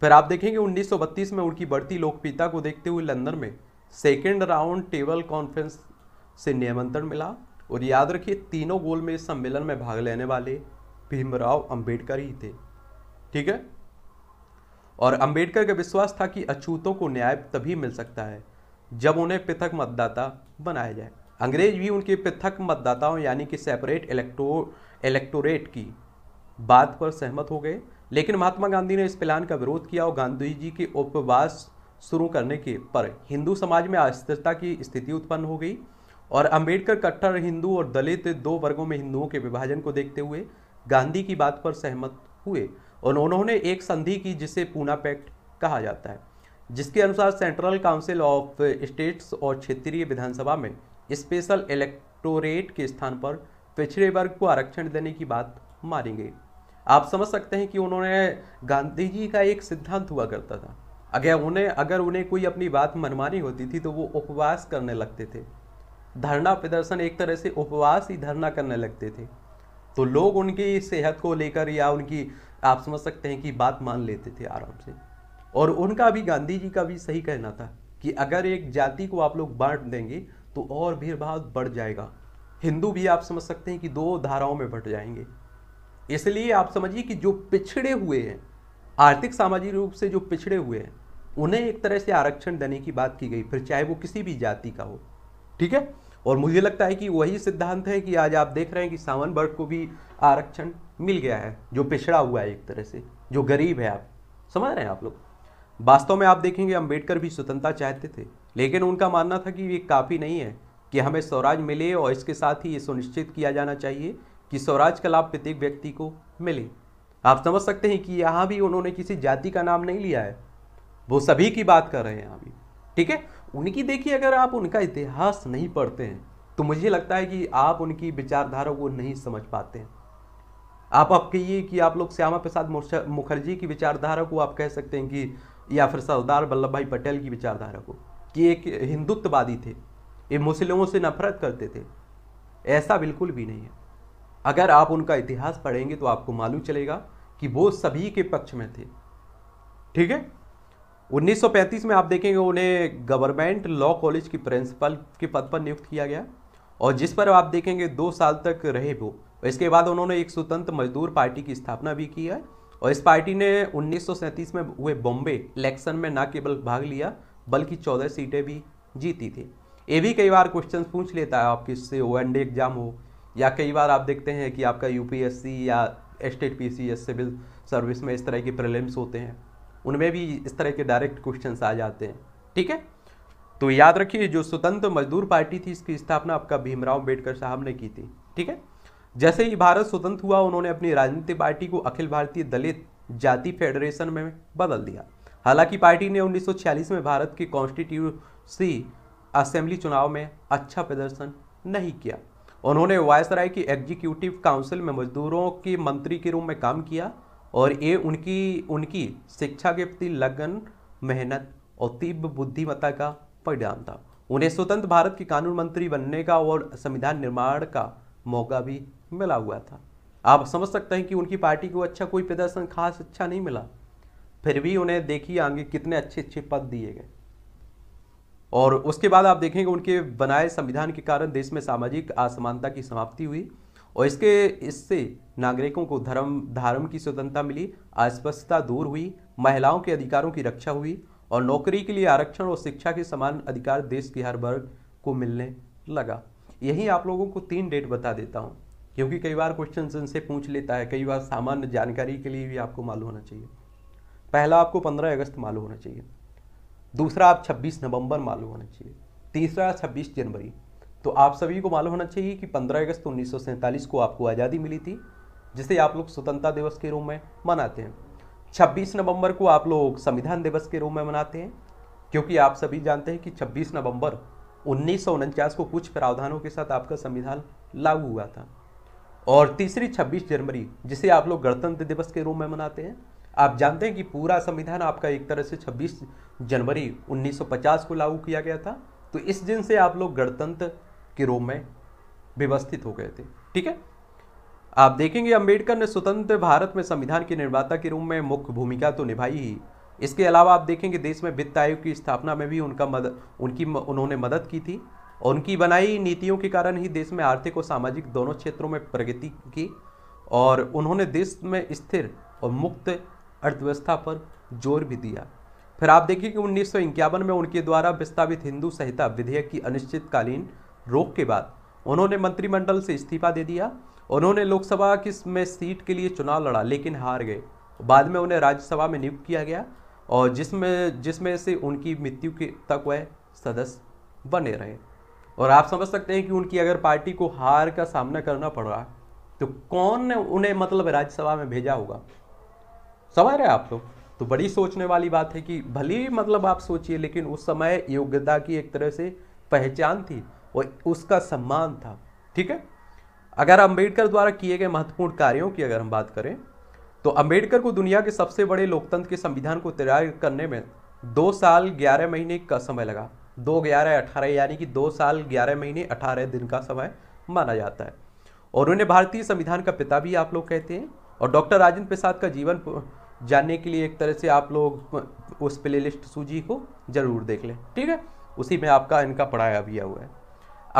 फिर आप देखेंगे 1932 में उनकी बढ़ती लोकप्रियता को देखते हुए लंदन में सेकेंड राउंड टेबल कॉन्फ्रेंस से निमंत्रण मिला और याद रखिए तीनों गोल में इस सम्मेलन में भाग लेने वाले भीमराव अंबेडकर ही थे ठीक है और अंबेडकर का विश्वास था कि अछूतों को न्याय तभी मिल सकता है जब उन्हें पृथक मतदाता बनाया जाए अंग्रेज भी उनके पृथक मतदाताओं यानी कि सेपरेट इलेक्टो इलेक्टोरेट की बात पर सहमत हो गए लेकिन महात्मा गांधी ने इस प्लान का विरोध किया और गांधी जी के उपवास शुरू करने के पर हिंदू समाज में अस्थिरता की स्थिति उत्पन्न हो गई और अंबेडकर कट्टर हिंदू और दलित दो वर्गों में हिंदुओं के विभाजन को देखते हुए गांधी की बात पर सहमत हुए और उन्होंने एक संधि की जिसे पूना पैक्ट कहा जाता है जिसके अनुसार सेंट्रल काउंसिल ऑफ स्टेट्स और क्षेत्रीय विधानसभा में स्पेशल इलेक्टोरेट के स्थान पर पिछड़े वर्ग को आरक्षण देने की बात गई आप समझ सकते हैं कि उन्होंने गांधी जी का एक सिद्धांत हुआ करता था अगर उन्हें अगर उन्हें कोई अपनी बात मनमानी होती थी तो वो उपवास करने लगते थे धरना प्रदर्शन एक तरह से उपवास ही धरना करने लगते थे तो लोग उनकी सेहत को लेकर या उनकी आप समझ सकते हैं कि बात मान लेते थे आराम से और उनका भी गांधी जी का भी सही कहना था कि अगर एक जाति को आप लोग बांट देंगे तो और भीड़भाव बढ़ जाएगा हिंदू भी आप समझ सकते हैं कि दो धाराओं में बट जाएंगे इसलिए आप समझिए कि जो पिछड़े हुए हैं आर्थिक सामाजिक रूप से जो पिछड़े हुए हैं उन्हें एक तरह से आरक्षण देने की बात की गई फिर चाहे वो किसी भी जाति का हो ठीक है और मुझे लगता है कि वही सिद्धांत है कि आज आप देख रहे हैं कि सावन वर्ग को भी आरक्षण मिल गया है जो पिछड़ा हुआ है एक तरह से जो गरीब है आप समझ रहे हैं आप लोग वास्तव में आप देखेंगे अम्बेडकर भी स्वतंत्रता चाहते थे लेकिन उनका मानना था कि ये काफ़ी नहीं है कि हमें स्वराज मिले और इसके साथ ही ये सुनिश्चित किया जाना चाहिए कि स्वराज का लाभ प्रत्येक व्यक्ति को मिले आप समझ सकते हैं कि यहाँ भी उन्होंने किसी जाति का नाम नहीं लिया है वो सभी की बात कर रहे हैं यहाँ भी ठीक है उनकी देखिए अगर आप उनका इतिहास नहीं पढ़ते हैं तो मुझे लगता है कि आप उनकी विचारधारा को नहीं समझ पाते हैं आप आप कहिए कि आप लोग श्यामा प्रसाद मुखर्जी की विचारधारा को आप कह सकते हैं कि या फिर सरदार वल्लभ भाई पटेल की विचारधारा को कि एक हिंदुत्ववादी थे ये मुस्लिमों से नफरत करते थे ऐसा बिल्कुल भी नहीं है अगर आप उनका इतिहास पढ़ेंगे तो आपको मालूम चलेगा कि वो सभी के पक्ष में थे ठीक है 1935 में आप देखेंगे उन्हें गवर्नमेंट लॉ कॉलेज की प्रिंसिपल के पद पर नियुक्त किया गया और जिस पर आप देखेंगे दो साल तक रहे वो इसके बाद उन्होंने एक स्वतंत्र मजदूर पार्टी की स्थापना भी की है और इस पार्टी ने 1937 में हुए बॉम्बे इलेक्शन में ना केवल भाग लिया बल्कि चौदह सीटें भी जीती थी ये भी कई बार क्वेश्चन पूछ लेता है आपके से ओ एंड एग्जाम हो या कई बार आप देखते हैं कि आपका यूपीएससी या स्टेट पीसीएस सिविल सर्विस में इस तरह के प्रलिम्स होते हैं उनमें भी इस तरह के डायरेक्ट क्वेश्चन आ जाते हैं ठीक है तो याद रखिए जो स्वतंत्र मजदूर पार्टी थी इसकी स्थापना आपका भीमराव अम्बेडकर साहब ने की थी ठीक है जैसे ही भारत स्वतंत्र हुआ उन्होंने अपनी राजनीतिक पार्टी को अखिल भारतीय दलित जाति फेडरेशन में बदल दिया हालांकि पार्टी ने 1946 में भारत के कॉन्स्टिट्यूसी असेंबली चुनाव में अच्छा प्रदर्शन नहीं किया उन्होंने वायसराय की एग्जीक्यूटिव काउंसिल में मजदूरों के मंत्री के रूप में काम किया और ये उनकी उनकी शिक्षा के प्रति लगन मेहनत और तीव्र बुद्धिमत्ता का परिणाम था उन्हें स्वतंत्र भारत के कानून मंत्री बनने का और संविधान निर्माण का मौका भी मिला हुआ था आप समझ सकते हैं कि उनकी पार्टी को अच्छा कोई प्रदर्शन खास अच्छा नहीं मिला फिर भी उन्हें देखिए आगे कितने अच्छे अच्छे पद दिए गए और उसके बाद आप देखेंगे उनके बनाए संविधान के कारण देश में सामाजिक असमानता की समाप्ति हुई और इसके इससे नागरिकों को धर्म धर्म की स्वतंत्रता मिली अस्पष्टता दूर हुई महिलाओं के अधिकारों की रक्षा हुई और नौकरी के लिए आरक्षण और शिक्षा के समान अधिकार देश के हर वर्ग को मिलने लगा यही आप लोगों को तीन डेट बता देता हूँ क्योंकि कई बार क्वेश्चन इनसे पूछ लेता है कई बार सामान्य जानकारी के लिए भी आपको मालूम होना चाहिए पहला आपको 15 अगस्त मालूम होना चाहिए दूसरा आप 26 नवंबर मालूम होना चाहिए तीसरा 26 जनवरी तो आप सभी को मालूम होना चाहिए कि 15 अगस्त उन्नीस को आपको आज़ादी मिली थी जिसे आप लोग स्वतंत्रता दिवस के रूप में मनाते हैं 26 नवंबर को आप लोग संविधान दिवस के रूप में मनाते हैं क्योंकि आप सभी जानते हैं कि 26 नवंबर उन्नीस को कुछ प्रावधानों के साथ आपका संविधान लागू हुआ था और तीसरी 26 जनवरी जिसे आप लोग गणतंत्र दिवस के रूप में मनाते हैं आप जानते हैं कि पूरा संविधान आपका एक तरह से छब्बीस जनवरी उन्नीस को लागू किया गया था तो इस दिन से आप लोग गणतंत्र के रोम में व्यवस्थित हो गए थे ठीक है आप देखेंगे अंबेडकर ने स्वतंत्र भारत में संविधान के निर्माता के रूप में मुख्य भूमिका तो निभाई ही इसके अलावा आप देखेंगे देश में वित्त आयोग की स्थापना में भी उनका मदद उनकी उन्होंने मदद की थी उनकी बनाई नीतियों के कारण ही देश में आर्थिक और सामाजिक दोनों क्षेत्रों में प्रगति की और उन्होंने देश में स्थिर और मुक्त अर्थव्यवस्था पर जोर भी दिया फिर आप देखिए कि उन्नीस में उनके द्वारा विस्तावित हिंदू संहिता विधेयक की अनिश्चितकालीन रोक के बाद उन्होंने मंत्रिमंडल से इस्तीफा दे दिया उन्होंने लोकसभा की में सीट के लिए चुनाव लड़ा लेकिन हार गए बाद में उन्हें राज्यसभा में नियुक्त किया गया और जिसमें जिसमें से उनकी मृत्यु के तक वह सदस्य बने रहे और आप समझ सकते हैं कि उनकी अगर पार्टी को हार का सामना करना पड़ रहा तो कौन ने उन्हें मतलब राज्यसभा में भेजा होगा समझ रहे आप लोग तो? तो बड़ी सोचने वाली बात है कि भले मतलब आप सोचिए लेकिन उस समय योग्यता की एक तरह से पहचान थी वो उसका सम्मान था ठीक है अगर अंबेडकर द्वारा किए गए महत्वपूर्ण कार्यों की अगर हम बात करें तो अंबेडकर को दुनिया के सबसे बड़े लोकतंत्र के संविधान को तैयार करने में दो साल ग्यारह महीने का समय लगा दो ग्यारह अठारह यानी कि दो साल ग्यारह महीने अठारह दिन का समय माना जाता है और उन्हें भारतीय संविधान का पिता भी आप लोग कहते हैं और डॉक्टर राजेंद्र प्रसाद का जीवन जानने के लिए एक तरह से आप लोग उस प्ले लिस्ट सूची को जरूर देख लें ठीक है उसी में आपका इनका पढ़ाया भी हुआ है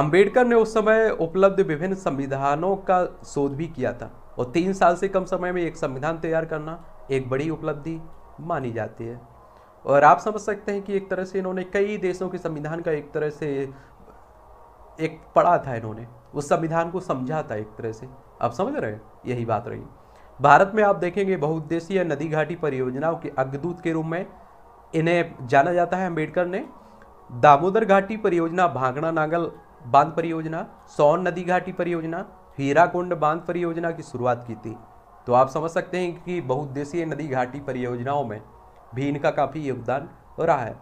अंबेडकर ने उस समय उपलब्ध विभिन्न संविधानों का शोध भी किया था और तीन साल से कम समय में एक संविधान तैयार करना एक बड़ी उपलब्धि मानी जाती है और आप समझ सकते हैं कि एक तरह से इन्होंने कई देशों के संविधान का एक तरह से एक पढ़ा था इन्होंने उस संविधान को समझा था एक तरह से आप समझ रहे हैं यही बात रही भारत में आप देखेंगे बहुउद्देशीय नदी घाटी परियोजनाओं के अग्रदूत के रूप में इन्हें जाना जाता है अम्बेडकर ने दामोदर घाटी परियोजना भांगड़ा नागल बांध परियोजना सोन नदी घाटी परियोजना हीराकुंड बांध परियोजना की शुरुआत की थी तो आप समझ सकते हैं कि बहुद्देशीय नदी घाटी परियोजनाओं में भी इनका काफ़ी योगदान रहा है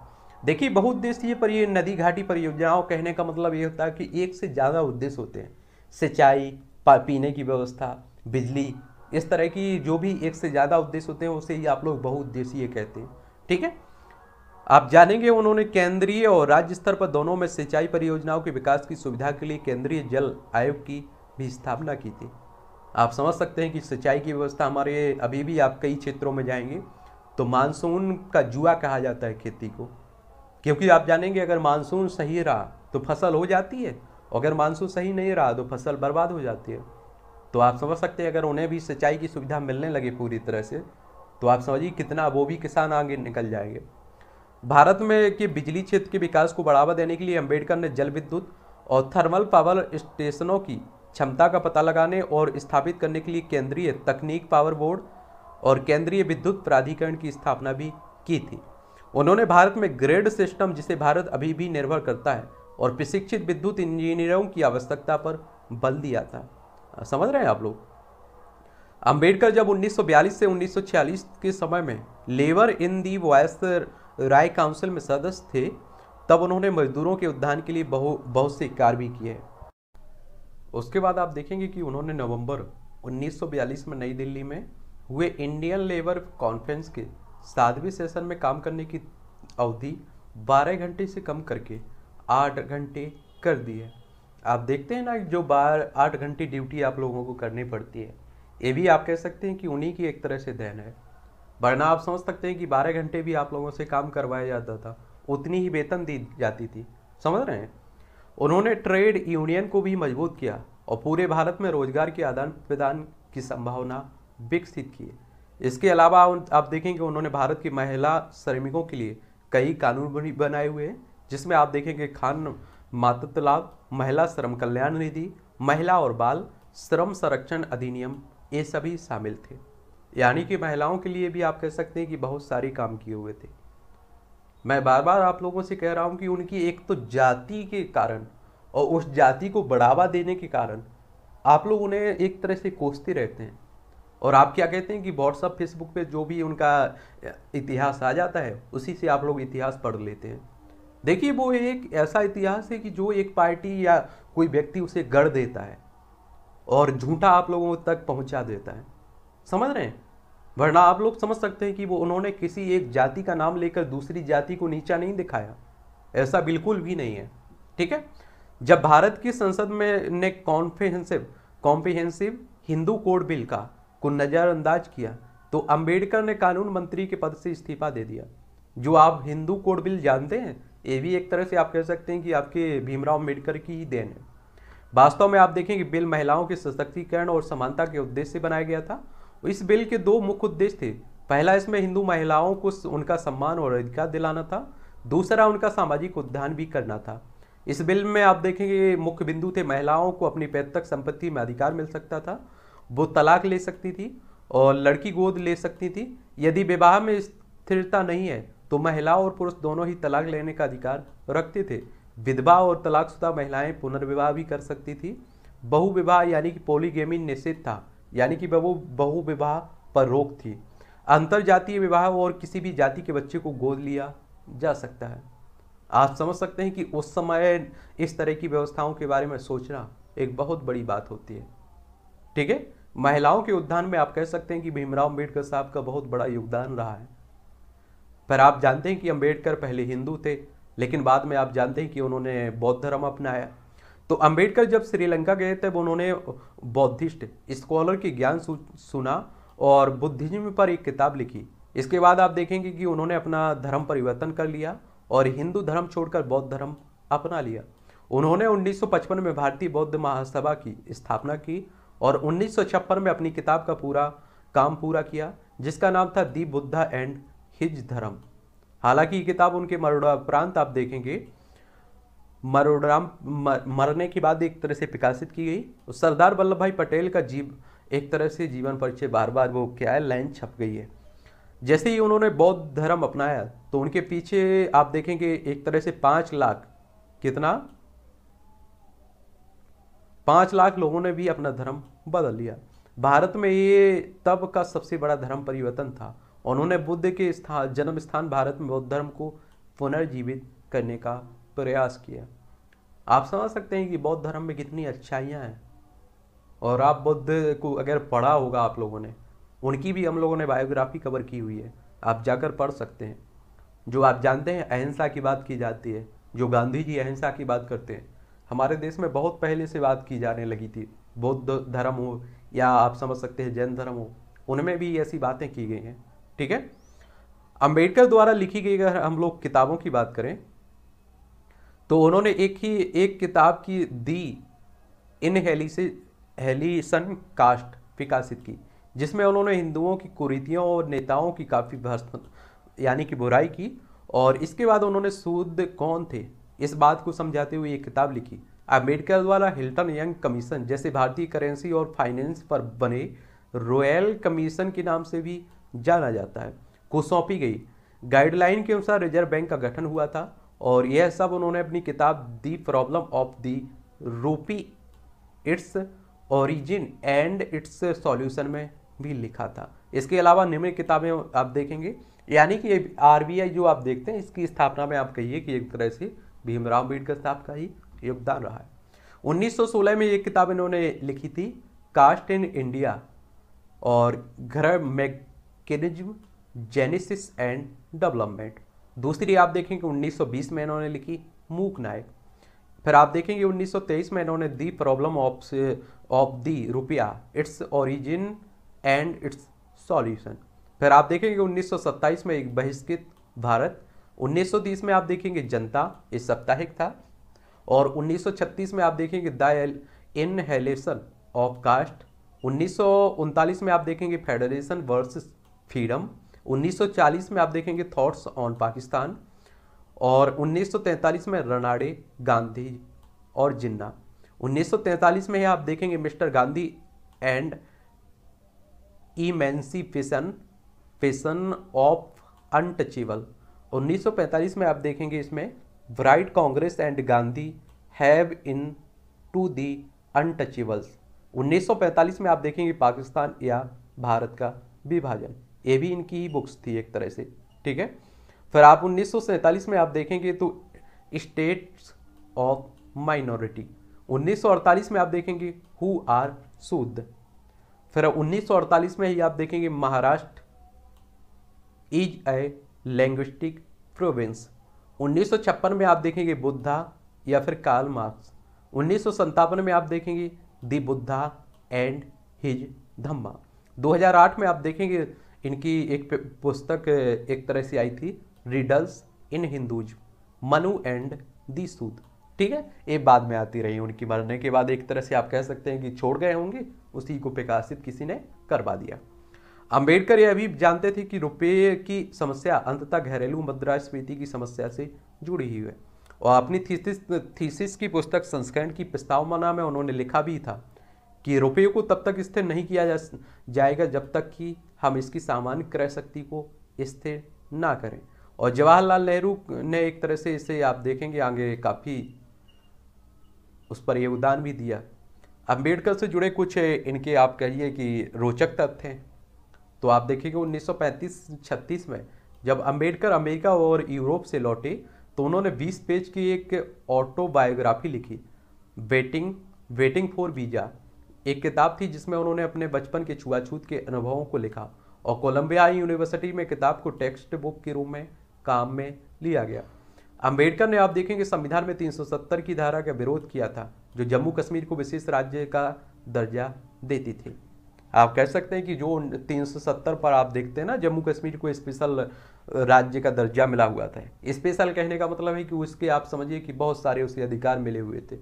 देखिए बहुउद्देशीय पर नदी घाटी परियोजनाओं कहने का मतलब ये होता है कि एक से ज़्यादा उद्देश्य होते हैं सिंचाई पीने की व्यवस्था बिजली इस तरह की जो भी एक से ज़्यादा उद्देश्य होते हैं उसे ही आप लोग बहुउद्देशीय कहते हैं ठीक है आप जानेंगे उन्होंने केंद्रीय और राज्य स्तर पर दोनों में सिंचाई परियोजनाओं के विकास की सुविधा के लिए केंद्रीय जल आयोग की भी स्थापना की थी आप समझ सकते हैं कि सिंचाई की व्यवस्था हमारे अभी भी आप कई क्षेत्रों में जाएंगे तो मानसून का जुआ कहा जाता है खेती को क्योंकि आप जानेंगे अगर मानसून सही रहा तो फसल हो जाती है अगर मानसून सही नहीं रहा तो फसल बर्बाद हो जाती है तो आप समझ सकते हैं अगर उन्हें भी सिंचाई की सुविधा मिलने लगे पूरी तरह से तो आप समझिए कितना वो भी किसान आगे निकल जाएंगे भारत में के बिजली क्षेत्र के विकास को बढ़ावा देने के लिए अंबेडकर ने जल विद्युत और थर्मल पावर स्टेशनों की क्षमता का पता लगाने और स्थापित करने के लिए केंद्रीय तकनीक पावर बोर्ड और केंद्रीय विद्युत प्राधिकरण की स्थापना भी की थी उन्होंने भारत में ग्रेड सिस्टम जिसे भारत अभी भी निर्भर करता है और प्रशिक्षित विद्युत इंजीनियरों की आवश्यकता पर बल दिया था समझ रहे हैं आप लोग अंबेडकर जब 1942 से 1946 के समय में labour in the viceroy council में सदस्य थे तब उन्होंने मजदूरों के उद्धान के लिए बहु बहुत से कार्य भी किए उसके बाद आप देखेंगे कि उन्होंने नवंबर 1942 में नई दिल्ली में हुए इंडियन लेबर कॉन्फ्रेंस के सातवें सेशन में काम करने की अवधि 12 घंटे से कम करके 8 घंटे कर दी है आप देखते हैं ना जो बार आठ घंटे ड्यूटी आप लोगों को करनी पड़ती है ये भी आप कह सकते हैं कि उन्हीं की एक तरह से देन है वरना आप समझ सकते हैं कि बारह घंटे भी आप लोगों से काम करवाया जाता था उतनी ही वेतन दी जाती थी समझ रहे हैं उन्होंने ट्रेड यूनियन को भी मजबूत किया और पूरे भारत में रोजगार के आदान प्रदान की संभावना विकसित की इसके अलावा आप देखेंगे उन्होंने भारत की महिला श्रमिकों के लिए कई कानून बनाए हुए हैं जिसमें आप देखेंगे खान मातृत्व लाभ महिला श्रम कल्याण निधि महिला और बाल श्रम संरक्षण अधिनियम ये सभी शामिल थे यानी कि महिलाओं के लिए भी आप कह सकते हैं कि बहुत सारे काम किए हुए थे मैं बार बार आप लोगों से कह रहा हूँ कि उनकी एक तो जाति के कारण और उस जाति को बढ़ावा देने के कारण आप लोग उन्हें एक तरह से कोसते रहते हैं और आप क्या कहते हैं कि व्हाट्सअप फेसबुक पे जो भी उनका इतिहास आ जाता है उसी से आप लोग इतिहास पढ़ लेते हैं देखिए वो एक ऐसा इतिहास है कि जो एक पार्टी या कोई व्यक्ति उसे गढ़ देता है और झूठा आप लोगों तक पहुंचा देता है समझ रहे हैं वरना आप लोग समझ सकते हैं कि वो उन्होंने किसी एक जाति का नाम लेकर दूसरी जाति को नीचा नहीं दिखाया ऐसा बिल्कुल भी नहीं है ठीक है जब भारत की संसद में ने comprehensive comprehensive Hindu code bill का को नज़रअंदाज किया तो अंबेडकर ने कानून मंत्री के पद से इस्तीफा दे दिया जो आप हिंदू कोड बिल जानते हैं ये भी एक तरह से आप कह सकते हैं कि आपके भीमराव अम्बेडकर की ही देन है वास्तव में आप देखें कि बिल महिलाओं के सशक्तिकरण और समानता के उद्देश्य से बनाया गया था इस बिल के दो मुख्य उद्देश्य थे पहला इसमें हिंदू महिलाओं को उनका सम्मान और अधिकार दिलाना था दूसरा उनका सामाजिक उद्यान भी करना था इस बिल में आप देखेंगे मुख्य बिंदु थे महिलाओं को अपनी पैतृक संपत्ति में अधिकार मिल सकता था वो तलाक ले सकती थी और लड़की गोद ले सकती थी यदि विवाह में स्थिरता नहीं है तो महिला और पुरुष दोनों ही तलाक लेने का अधिकार रखते थे विधवा और तलाकशुदा महिलाएं पुनर्विवाह भी कर सकती थी बहुविवाह यानी कि पोलीगेमी निषेध था यानी कि वो बहु विवाह पर रोक थी अंतर जातीय विवाह और किसी भी जाति के बच्चे को गोद लिया जा सकता है आप समझ सकते हैं कि उस समय इस तरह की व्यवस्थाओं के बारे में सोचना एक बहुत बड़ी बात होती है ठीक है महिलाओं के उद्यान में आप कह सकते हैं कि भीमराव अम्बेडकर साहब का बहुत बड़ा योगदान रहा है पर आप जानते हैं कि अम्बेडकर पहले हिंदू थे लेकिन बाद में आप जानते हैं कि उन्होंने बौद्ध धर्म अपनाया तो अंबेडकर जब श्रीलंका गए तब उन्होंने बौद्धिस्ट स्कॉलर की ज्ञान सुना और बुद्धिज्म पर एक किताब लिखी इसके बाद आप देखेंगे कि उन्होंने अपना धर्म परिवर्तन कर लिया और हिंदू धर्म छोड़कर बौद्ध धर्म अपना लिया उन्होंने 1955 में भारतीय बौद्ध महासभा की स्थापना की और उन्नीस में अपनी किताब का पूरा काम पूरा किया जिसका नाम था दी बुद्धा एंड हिज धर्म हालांकि ये किताब उनके मरणोपरांत आप देखेंगे मरोड़ाम मर, मरने के बाद एक तरह से प्रकाशित की गई सरदार वल्लभ भाई पटेल का जीव एक तरह से जीवन परिचय बार बार वो क्या है लाइन छप गई है जैसे ही उन्होंने बौद्ध धर्म अपनाया तो उनके पीछे आप देखेंगे एक तरह से पाँच लाख कितना पाँच लाख लोगों ने भी अपना धर्म बदल लिया भारत में ये तब का सबसे बड़ा धर्म परिवर्तन था उन्होंने बुद्ध के स्थान जन्म स्थान भारत में बौद्ध धर्म को पुनर्जीवित करने का प्रयास किया आप समझ सकते हैं कि बौद्ध धर्म में कितनी अच्छाइयाँ हैं और आप बुद्ध को अगर पढ़ा होगा आप लोगों ने उनकी भी हम लोगों ने बायोग्राफी कवर की हुई है आप जाकर पढ़ सकते हैं जो आप जानते हैं अहिंसा की बात की जाती है जो गांधी जी अहिंसा की बात करते हैं हमारे देश में बहुत पहले से बात की जाने लगी थी बौद्ध धर्म हो या आप समझ सकते हैं जैन धर्म हो उनमें भी ऐसी बातें की गई हैं ठीक है अंबेडकर द्वारा लिखी गई अगर हम लोग किताबों की बात करें तो उन्होंने एक ही एक किताब की दी इन हेली से हेलीसन कास्ट विकासित की जिसमें उन्होंने हिंदुओं की कुरीतियों और नेताओं की काफ़ी यानी कि बुराई की और इसके बाद उन्होंने सूद कौन थे इस बात को समझाते हुए एक किताब लिखी अम्बेडकर द्वारा हिल्टन यंग कमीशन जैसे भारतीय करेंसी और फाइनेंस पर बने रॉयल कमीशन के नाम से भी जाना जाता है को सौंपी गई गाइडलाइन के अनुसार रिजर्व बैंक का गठन हुआ था और यह सब उन्होंने अपनी किताब दी problem of the rupee its origin and its solution में भी लिखा था इसके अलावा निम्न किताबें आप देखेंगे यानी कि आर जो आप देखते हैं इसकी स्थापना में आप कहिए कि एक तरह से भीमराव अम्बेडकर साहब का ही योगदान रहा है 1916 में ये किताब इन्होंने लिखी थी कास्ट इन इंडिया और घर मैकेनिज्म जेनेसिस एंड डेवलपमेंट दूसरी आप देखेंगे 1920 में इन्होंने लिखी मूक नायक फिर आप देखेंगे 1923 में इन्होंने the problem of of the rupaya its origin and its solution फिर आप देखेंगे 1927 में एक बहिष्कृत भारत 1930 में आप देखेंगे जनता इस साप्ताहिक था और 1936 में आप देखेंगे द इनहेलेशन ऑफ कास्ट उन्नीस में आप देखेंगे फेडरेशन वर्सेस फ्रीडम 1940 में आप देखेंगे थॉट्स ऑन पाकिस्तान और 1943 में रनाडे गांधी और जिन्ना 1943 में आप देखेंगे mister Gandhi and emancipation of untouchable 1945 में आप देखेंगे इसमें bright Congress and Gandhi have in to the untouchables 1945 में आप देखेंगे पाकिस्तान या भारत का विभाजन ये भी इनकी ही बुक्स थी एक तरह से ठीक है फिर आप उन्नीस में आप देखेंगे तो स्टेट्स ऑफ माइनॉरिटी 1948 में आप देखेंगे हु आर सूद फिर 1948 में ही आप देखेंगे Maharashtra is a linguistic province उन्नीस में आप देखेंगे बुद्धा या फिर काल मार्क्स उन्नीस में आप देखेंगे the Buddha and his Dhamma 2008 में आप देखेंगे इनकी एक पुस्तक एक तरह से आई थी riddles in Hindus Manu and the सूद ठीक है ये बाद में आती रही उनकी मरने के बाद एक तरह से आप कह सकते हैं कि छोड़ गए होंगे उसी को प्रकाशित किसी ने करवा दिया अंबेडकर यह भी जानते थे कि रुपये की समस्या अंततः घरेलू मुद्रास्फीति की समस्या से जुड़ी हुई है और अपनी थीसिस थीसिस की पुस्तक संस्करण की प्रस्तावना में उन्होंने लिखा भी था कि रुपये को तब तक स्थिर नहीं किया जा, जाएगा जब तक कि हम इसकी सामान्य क्रय शक्ति को स्थिर ना करें और जवाहरलाल नेहरू ने एक तरह से इसे आप देखेंगे आगे काफ़ी उस पर योगदान भी दिया अंबेडकर से जुड़े कुछ इनके आप कहिए कि रोचक तथ्य हैं तो आप देखेंगे 1935-36 में जब अंबेडकर अमेरिका और यूरोप से लौटे तो उन्होंने 20 पेज की एक ऑटोबायोग्राफी लिखी वेटिंग वेटिंग फॉर वीज़ा एक किताब थी जिसमें उन्होंने अपने बचपन के छुआछूत के अनुभवों को लिखा और कोलंबिया यूनिवर्सिटी में किताब को टेक्स्ट बुक के रूप में काम में लिया गया अंबेडकर ने आप देखेंगे संविधान में 370 की धारा का विरोध किया था जो जम्मू कश्मीर को विशेष राज्य का दर्जा देती थी आप कह सकते हैं कि जो 370 पर आप देखते हैं ना जम्मू कश्मीर को स्पेशल राज्य का दर्जा मिला हुआ था स्पेशल कहने का मतलब है कि उसके आप समझिए कि बहुत सारे उसके अधिकार मिले हुए थे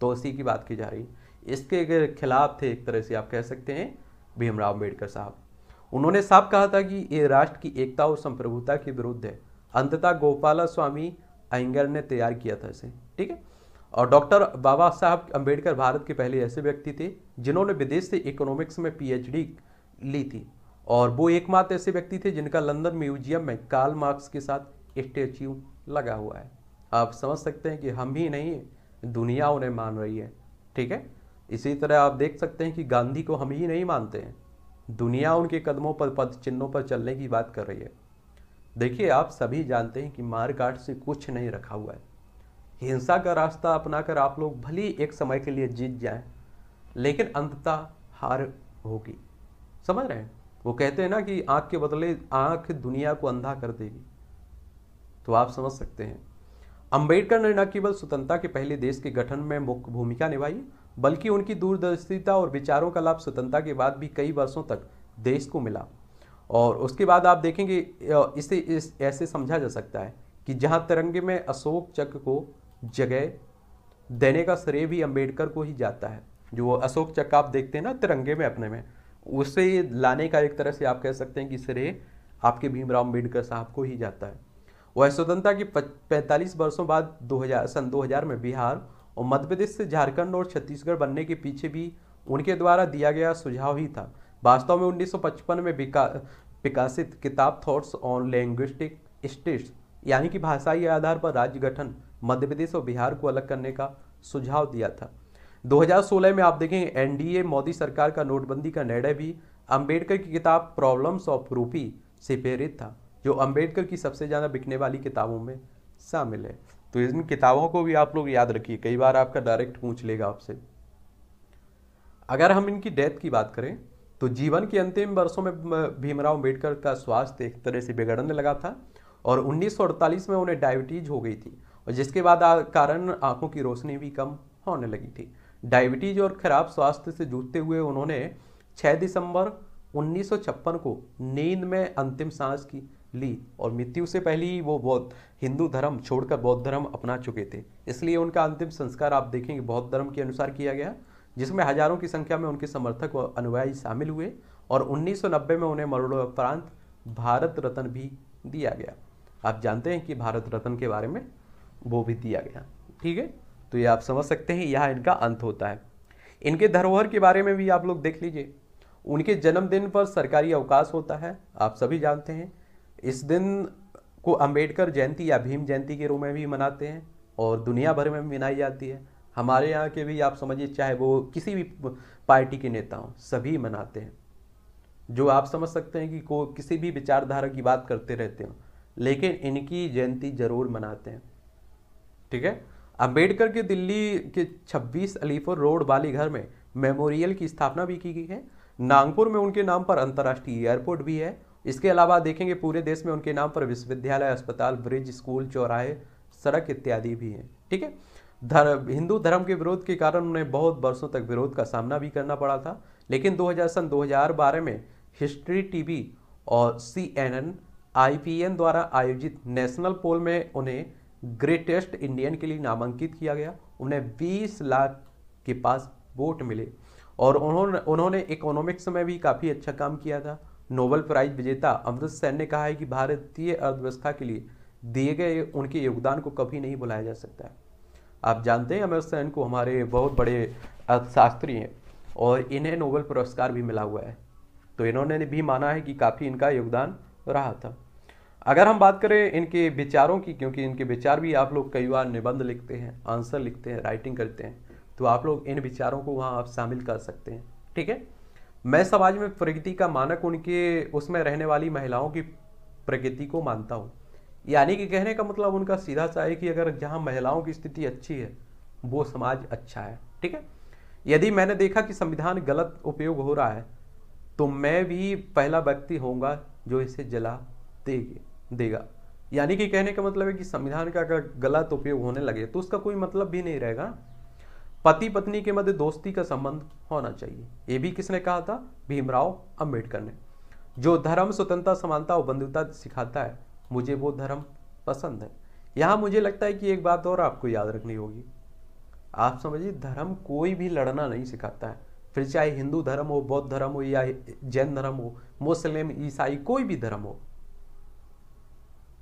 तो उसी की बात की जा रही है इसके खिलाफ थे एक तरह से आप कह सकते हैं भीमराव अम्बेडकर साहब उन्होंने साफ कहा था कि ये राष्ट्र की एकता और संप्रभुता के विरुद्ध है अंततः गोपाला स्वामी अयंगर ने तैयार किया था इसे ठीक है और डॉक्टर बाबा साहब अम्बेडकर भारत के पहले ऐसे व्यक्ति थे जिन्होंने विदेश से इकोनॉमिक्स में पी ली थी और वो एकमात्र ऐसे व्यक्ति थे जिनका लंदन म्यूजियम में कार्ल मार्क्स के साथ स्टेच्यू लगा हुआ है आप समझ सकते हैं कि हम ही नहीं दुनिया उन्हें मान रही है ठीक है इसी तरह आप देख सकते हैं कि गांधी को हम ही नहीं मानते हैं दुनिया उनके कदमों पर पद चिन्हों पर चलने की बात कर रही है देखिए आप सभी जानते हैं कि मार काट से कुछ नहीं रखा हुआ है हिंसा का रास्ता अपनाकर आप लोग भली एक समय के लिए जीत जाएं लेकिन अंततः हार होगी समझ रहे हैं वो कहते हैं ना कि आंख के बदले आंख दुनिया को अंधा कर देगी तो आप समझ सकते हैं अंबेडकर ने न केवल स्वतंत्रता के पहले देश के गठन में मुख्य भूमिका निभाई बल्कि उनकी दूरदर्शिता और विचारों का लाभ स्वतंत्रता के बाद भी कई वर्षों तक देश को मिला और उसके बाद आप देखेंगे इसे इस ऐसे समझा जा सकता है कि जहाँ तिरंगे में अशोक चक्र को जगह देने का श्रेय भी अंबेडकर को ही जाता है जो अशोक चक्र आप देखते हैं ना तिरंगे में अपने में उसे लाने का एक तरह से आप कह सकते हैं कि श्रेय आपके भीमराव अम्बेडकर साहब को ही जाता है वह स्वतंत्रता के पैंतालीस वर्षों बाद 2000 सन 2000 में बिहार और मध्य प्रदेश से झारखंड और छत्तीसगढ़ बनने के पीछे भी उनके द्वारा दिया गया सुझाव ही था वास्तव में 1955 में विकासित विकासित किताब थॉट्स ऑन लैंग्विस्टिक स्टेट्स यानी कि भाषाई आधार पर राज्य गठन मध्य प्रदेश और बिहार को अलग करने का सुझाव दिया था 2016 में आप देखें एनडीए मोदी सरकार का नोटबंदी का निर्णय भी अंबेडकर की किताब प्रॉब्लम्स ऑफ रूपी से प्रेरित था जो अंबेडकर की सबसे ज़्यादा बिकने वाली किताबों में शामिल है तो इन किताबों को भी आप लोग याद रखिए कई बार आपका डायरेक्ट पूछ लेगा आपसे अगर हम इनकी डेथ की बात करें तो जीवन के अंतिम वर्षों में भीमराव अम्बेडकर का स्वास्थ्य एक तरह से बिगड़ने लगा था और 1948 में उन्हें डायबिटीज हो गई थी और जिसके बाद कारण आंखों की रोशनी भी कम होने लगी थी डायबिटीज और खराब स्वास्थ्य से जूझते हुए उन्होंने 6 दिसंबर 1956 को नींद में अंतिम सांस की ली और मृत्यु से पहले ही वो बौद्ध हिंदू धर्म छोड़कर बौद्ध धर्म अपना चुके थे इसलिए उनका अंतिम संस्कार आप देखेंगे बौद्ध धर्म के अनुसार किया गया जिसमें हजारों की संख्या में उनके समर्थक व अनुयायी शामिल हुए और 1990 में उन्हें मरणोपरांत भारत रत्न भी दिया गया आप जानते हैं कि भारत रत्न के बारे में वो भी दिया गया ठीक है तो ये आप समझ सकते हैं यह इनका अंत होता है इनके धरोहर के बारे में भी आप लोग देख लीजिए उनके जन्मदिन पर सरकारी अवकाश होता है आप सभी जानते हैं इस दिन को अंबेडकर जयंती या भीम जयंती के रूप में भी मनाते हैं और दुनिया भर में मनाई जाती है हमारे यहाँ के भी आप समझिए चाहे वो किसी भी पार्टी के नेता हों सभी मनाते हैं जो आप समझ सकते हैं कि को किसी भी विचारधारा की बात करते रहते हो लेकिन इनकी जयंती जरूर मनाते हैं ठीक है अंबेडकर के दिल्ली के 26 अलीपुर रोड बालीघर में मेमोरियल की स्थापना भी की गई है नागपुर में उनके नाम पर अंतर्राष्ट्रीय एयरपोर्ट भी है इसके अलावा देखेंगे पूरे देश में उनके नाम पर विश्वविद्यालय अस्पताल ब्रिज स्कूल चौराहे सड़क इत्यादि भी हैं ठीक है धर्म हिंदू धर्म के विरोध के कारण उन्हें बहुत वर्षों तक विरोध का सामना भी करना पड़ा था लेकिन 2000 सन 2012 में हिस्ट्री टीवी और C N N I B N द्वारा आयोजित नेशनल पोल में उन्हें ग्रेटेस्ट इंडियन के लिए नामांकित किया गया उन्हें 20 लाख के पास वोट मिले और उन्होंने उन्होंने इकोनॉमिक्स में भी काफ़ी अच्छा काम किया था नोबल प्राइज विजेता अमृत सेन ने कहा है कि भारतीय अर्थव्यवस्था के लिए दिए गए उनके योगदान को कभी नहीं बुलाया जा सकता है आप जानते हैं अमृत सेन को हमारे बहुत बड़े अर्थशास्त्री हैं और इन्हें नोबल पुरस्कार भी मिला हुआ है तो इन्होंने भी माना है कि काफ़ी इनका योगदान रहा था अगर हम बात करें इनके विचारों की क्योंकि इनके विचार भी आप लोग कई बार निबंध लिखते हैं आंसर लिखते हैं राइटिंग करते हैं तो आप लोग इन विचारों को वहाँ आप शामिल कर सकते हैं ठीक है मैं समाज में प्रगति का मानक उनके उसमें रहने वाली महिलाओं की प्रगति को मानता हूँ यानी कि कहने का मतलब उनका सीधा सा है कि अगर जहाँ महिलाओं की स्थिति अच्छी है वो समाज अच्छा है ठीक है यदि मैंने देखा कि संविधान गलत उपयोग हो रहा है तो मैं भी पहला व्यक्ति होऊंगा जो इसे जला देगी देगा यानी कि कहने का मतलब है कि संविधान का अगर गलत उपयोग होने लगे तो उसका कोई मतलब भी नहीं रहेगा पति पत्नी के मध्य दोस्ती का संबंध होना चाहिए ये भी किसने कहा था भीमराव अंबेडकर ने जो धर्म स्वतंत्रता समानता और बंधुता सिखाता है मुझे वो धर्म पसंद है यहाँ मुझे लगता है कि एक बात और आपको याद रखनी होगी आप समझिए धर्म कोई भी लड़ना नहीं सिखाता है फिर चाहे हिंदू धर्म हो बौद्ध धर्म हो या जैन धर्म हो मुस्लिम ईसाई कोई भी धर्म हो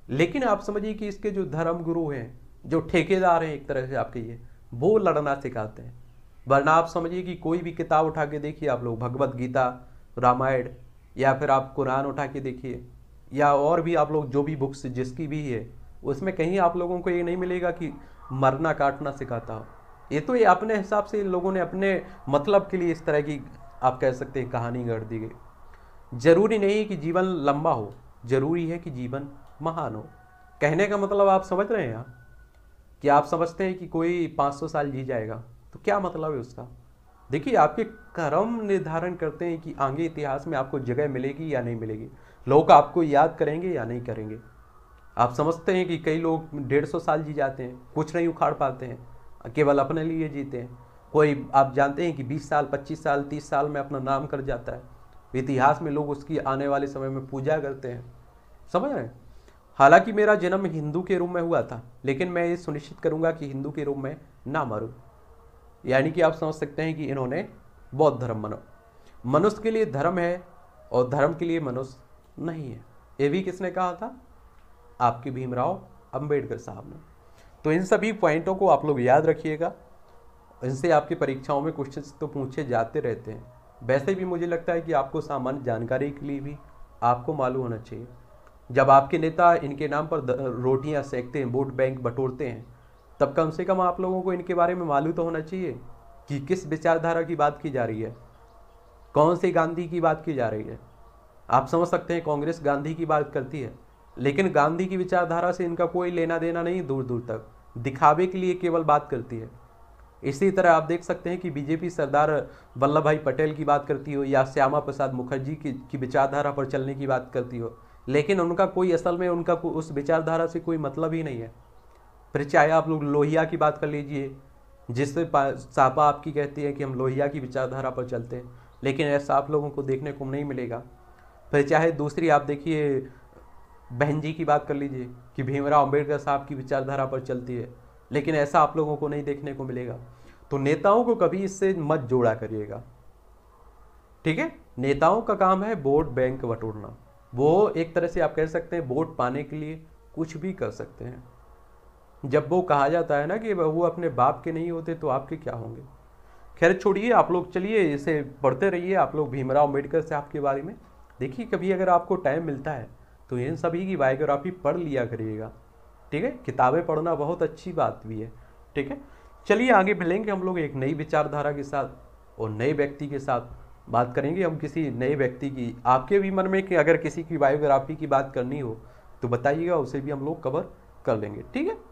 लेकिन आप समझिए कि इसके जो धर्म गुरु हैं जो ठेकेदार हैं एक तरह से आपके ये वो लड़ना सिखाते हैं वरना आप समझिए कि कोई भी किताब उठा के देखिए आप लोग भगवत गीता रामायण या फिर आप कुरान उठा के देखिए या और भी आप लोग जो भी बुक्स जिसकी भी है उसमें कहीं आप लोगों को ये नहीं मिलेगा कि मरना काटना सिखाता हो ये तो ये अपने हिसाब से लोगों ने अपने मतलब के लिए इस तरह की आप कह सकते हैं कहानी गढ़ दी गई जरूरी नहीं कि जीवन लंबा हो जरूरी है कि जीवन महान हो कहने का मतलब आप समझ रहे हैं आप कि आप समझते हैं कि कोई 500 साल जी जाएगा तो क्या मतलब है उसका देखिए आपके कर्म निर्धारण करते हैं कि आगे इतिहास में आपको जगह मिलेगी या नहीं मिलेगी लोग आपको याद करेंगे या नहीं करेंगे आप समझते हैं कि कई लोग डेढ़ सौ साल जी जाते हैं कुछ नहीं उखाड़ पाते हैं केवल अपने लिए जीते हैं कोई आप जानते हैं कि बीस साल पच्चीस साल तीस साल में अपना नाम कर जाता है इतिहास में लोग उसकी आने वाले समय में पूजा करते हैं समझ रहे हैं हालांकि मेरा जन्म हिंदू के रूप में हुआ था लेकिन मैं ये सुनिश्चित करूंगा कि हिंदू के रूप में ना मरूँ यानी कि आप समझ सकते हैं कि इन्होंने बौद्ध धर्म मनो मनुष्य के लिए धर्म है और धर्म के लिए मनुष्य नहीं है ये भी किसने कहा था आपके भीमराव अंबेडकर साहब ने तो इन सभी पॉइंटों को आप लोग याद रखिएगा इनसे आपकी परीक्षाओं में क्वेश्चन तो पूछे जाते रहते हैं वैसे भी मुझे लगता है कि आपको सामान्य जानकारी के लिए भी आपको मालूम होना चाहिए जब आपके नेता इनके नाम पर रोटियां सेकते हैं वोट बैंक बटोरते हैं तब कम से कम आप लोगों को इनके बारे में मालूम तो होना चाहिए कि किस विचारधारा की बात की जा रही है कौन से गांधी की बात की जा रही है आप समझ सकते हैं कांग्रेस गांधी की बात करती है लेकिन गांधी की विचारधारा से इनका कोई लेना देना नहीं दूर दूर तक दिखावे के लिए केवल बात करती है इसी तरह आप देख सकते हैं कि बीजेपी सरदार वल्लभ भाई पटेल की बात करती हो या श्यामा प्रसाद मुखर्जी की, की विचारधारा पर चलने की बात करती हो लेकिन उनका कोई असल में उनका उस विचारधारा से कोई मतलब ही नहीं है फिर चाहे आप लोग लोहिया की बात कर लीजिए जिससे सापा आपकी कहती है कि हम लोहिया की विचारधारा पर चलते हैं लेकिन ऐसा आप लोगों को देखने को नहीं मिलेगा फिर चाहे दूसरी आप देखिए बहन जी की बात कर लीजिए कि भीमराव अम्बेडकर साहब की विचारधारा पर चलती है लेकिन ऐसा आप लोगों को नहीं देखने को मिलेगा तो नेताओं को कभी इससे मत जोड़ा करिएगा ठीक है नेताओं का काम है वोट बैंक बटोरना वो एक तरह से आप कह सकते हैं वोट पाने के लिए कुछ भी कर सकते हैं जब वो कहा जाता है ना कि वो अपने बाप के नहीं होते तो आपके क्या होंगे खैर छोड़िए आप लोग चलिए इसे पढ़ते रहिए आप लोग भीमराव अम्बेडकर से आपके बारे में देखिए कभी अगर आपको टाइम मिलता है तो इन सभी की बायोग्राफी पढ़ लिया करिएगा ठीक है किताबें पढ़ना बहुत अच्छी बात भी है ठीक है चलिए आगे मिलेंगे हम लोग एक नई विचारधारा के साथ और नए व्यक्ति के साथ बात करेंगे हम किसी नए व्यक्ति की आपके भी मन में कि अगर किसी की बायोग्राफी की बात करनी हो तो बताइएगा उसे भी हम लोग कवर कर लेंगे ठीक है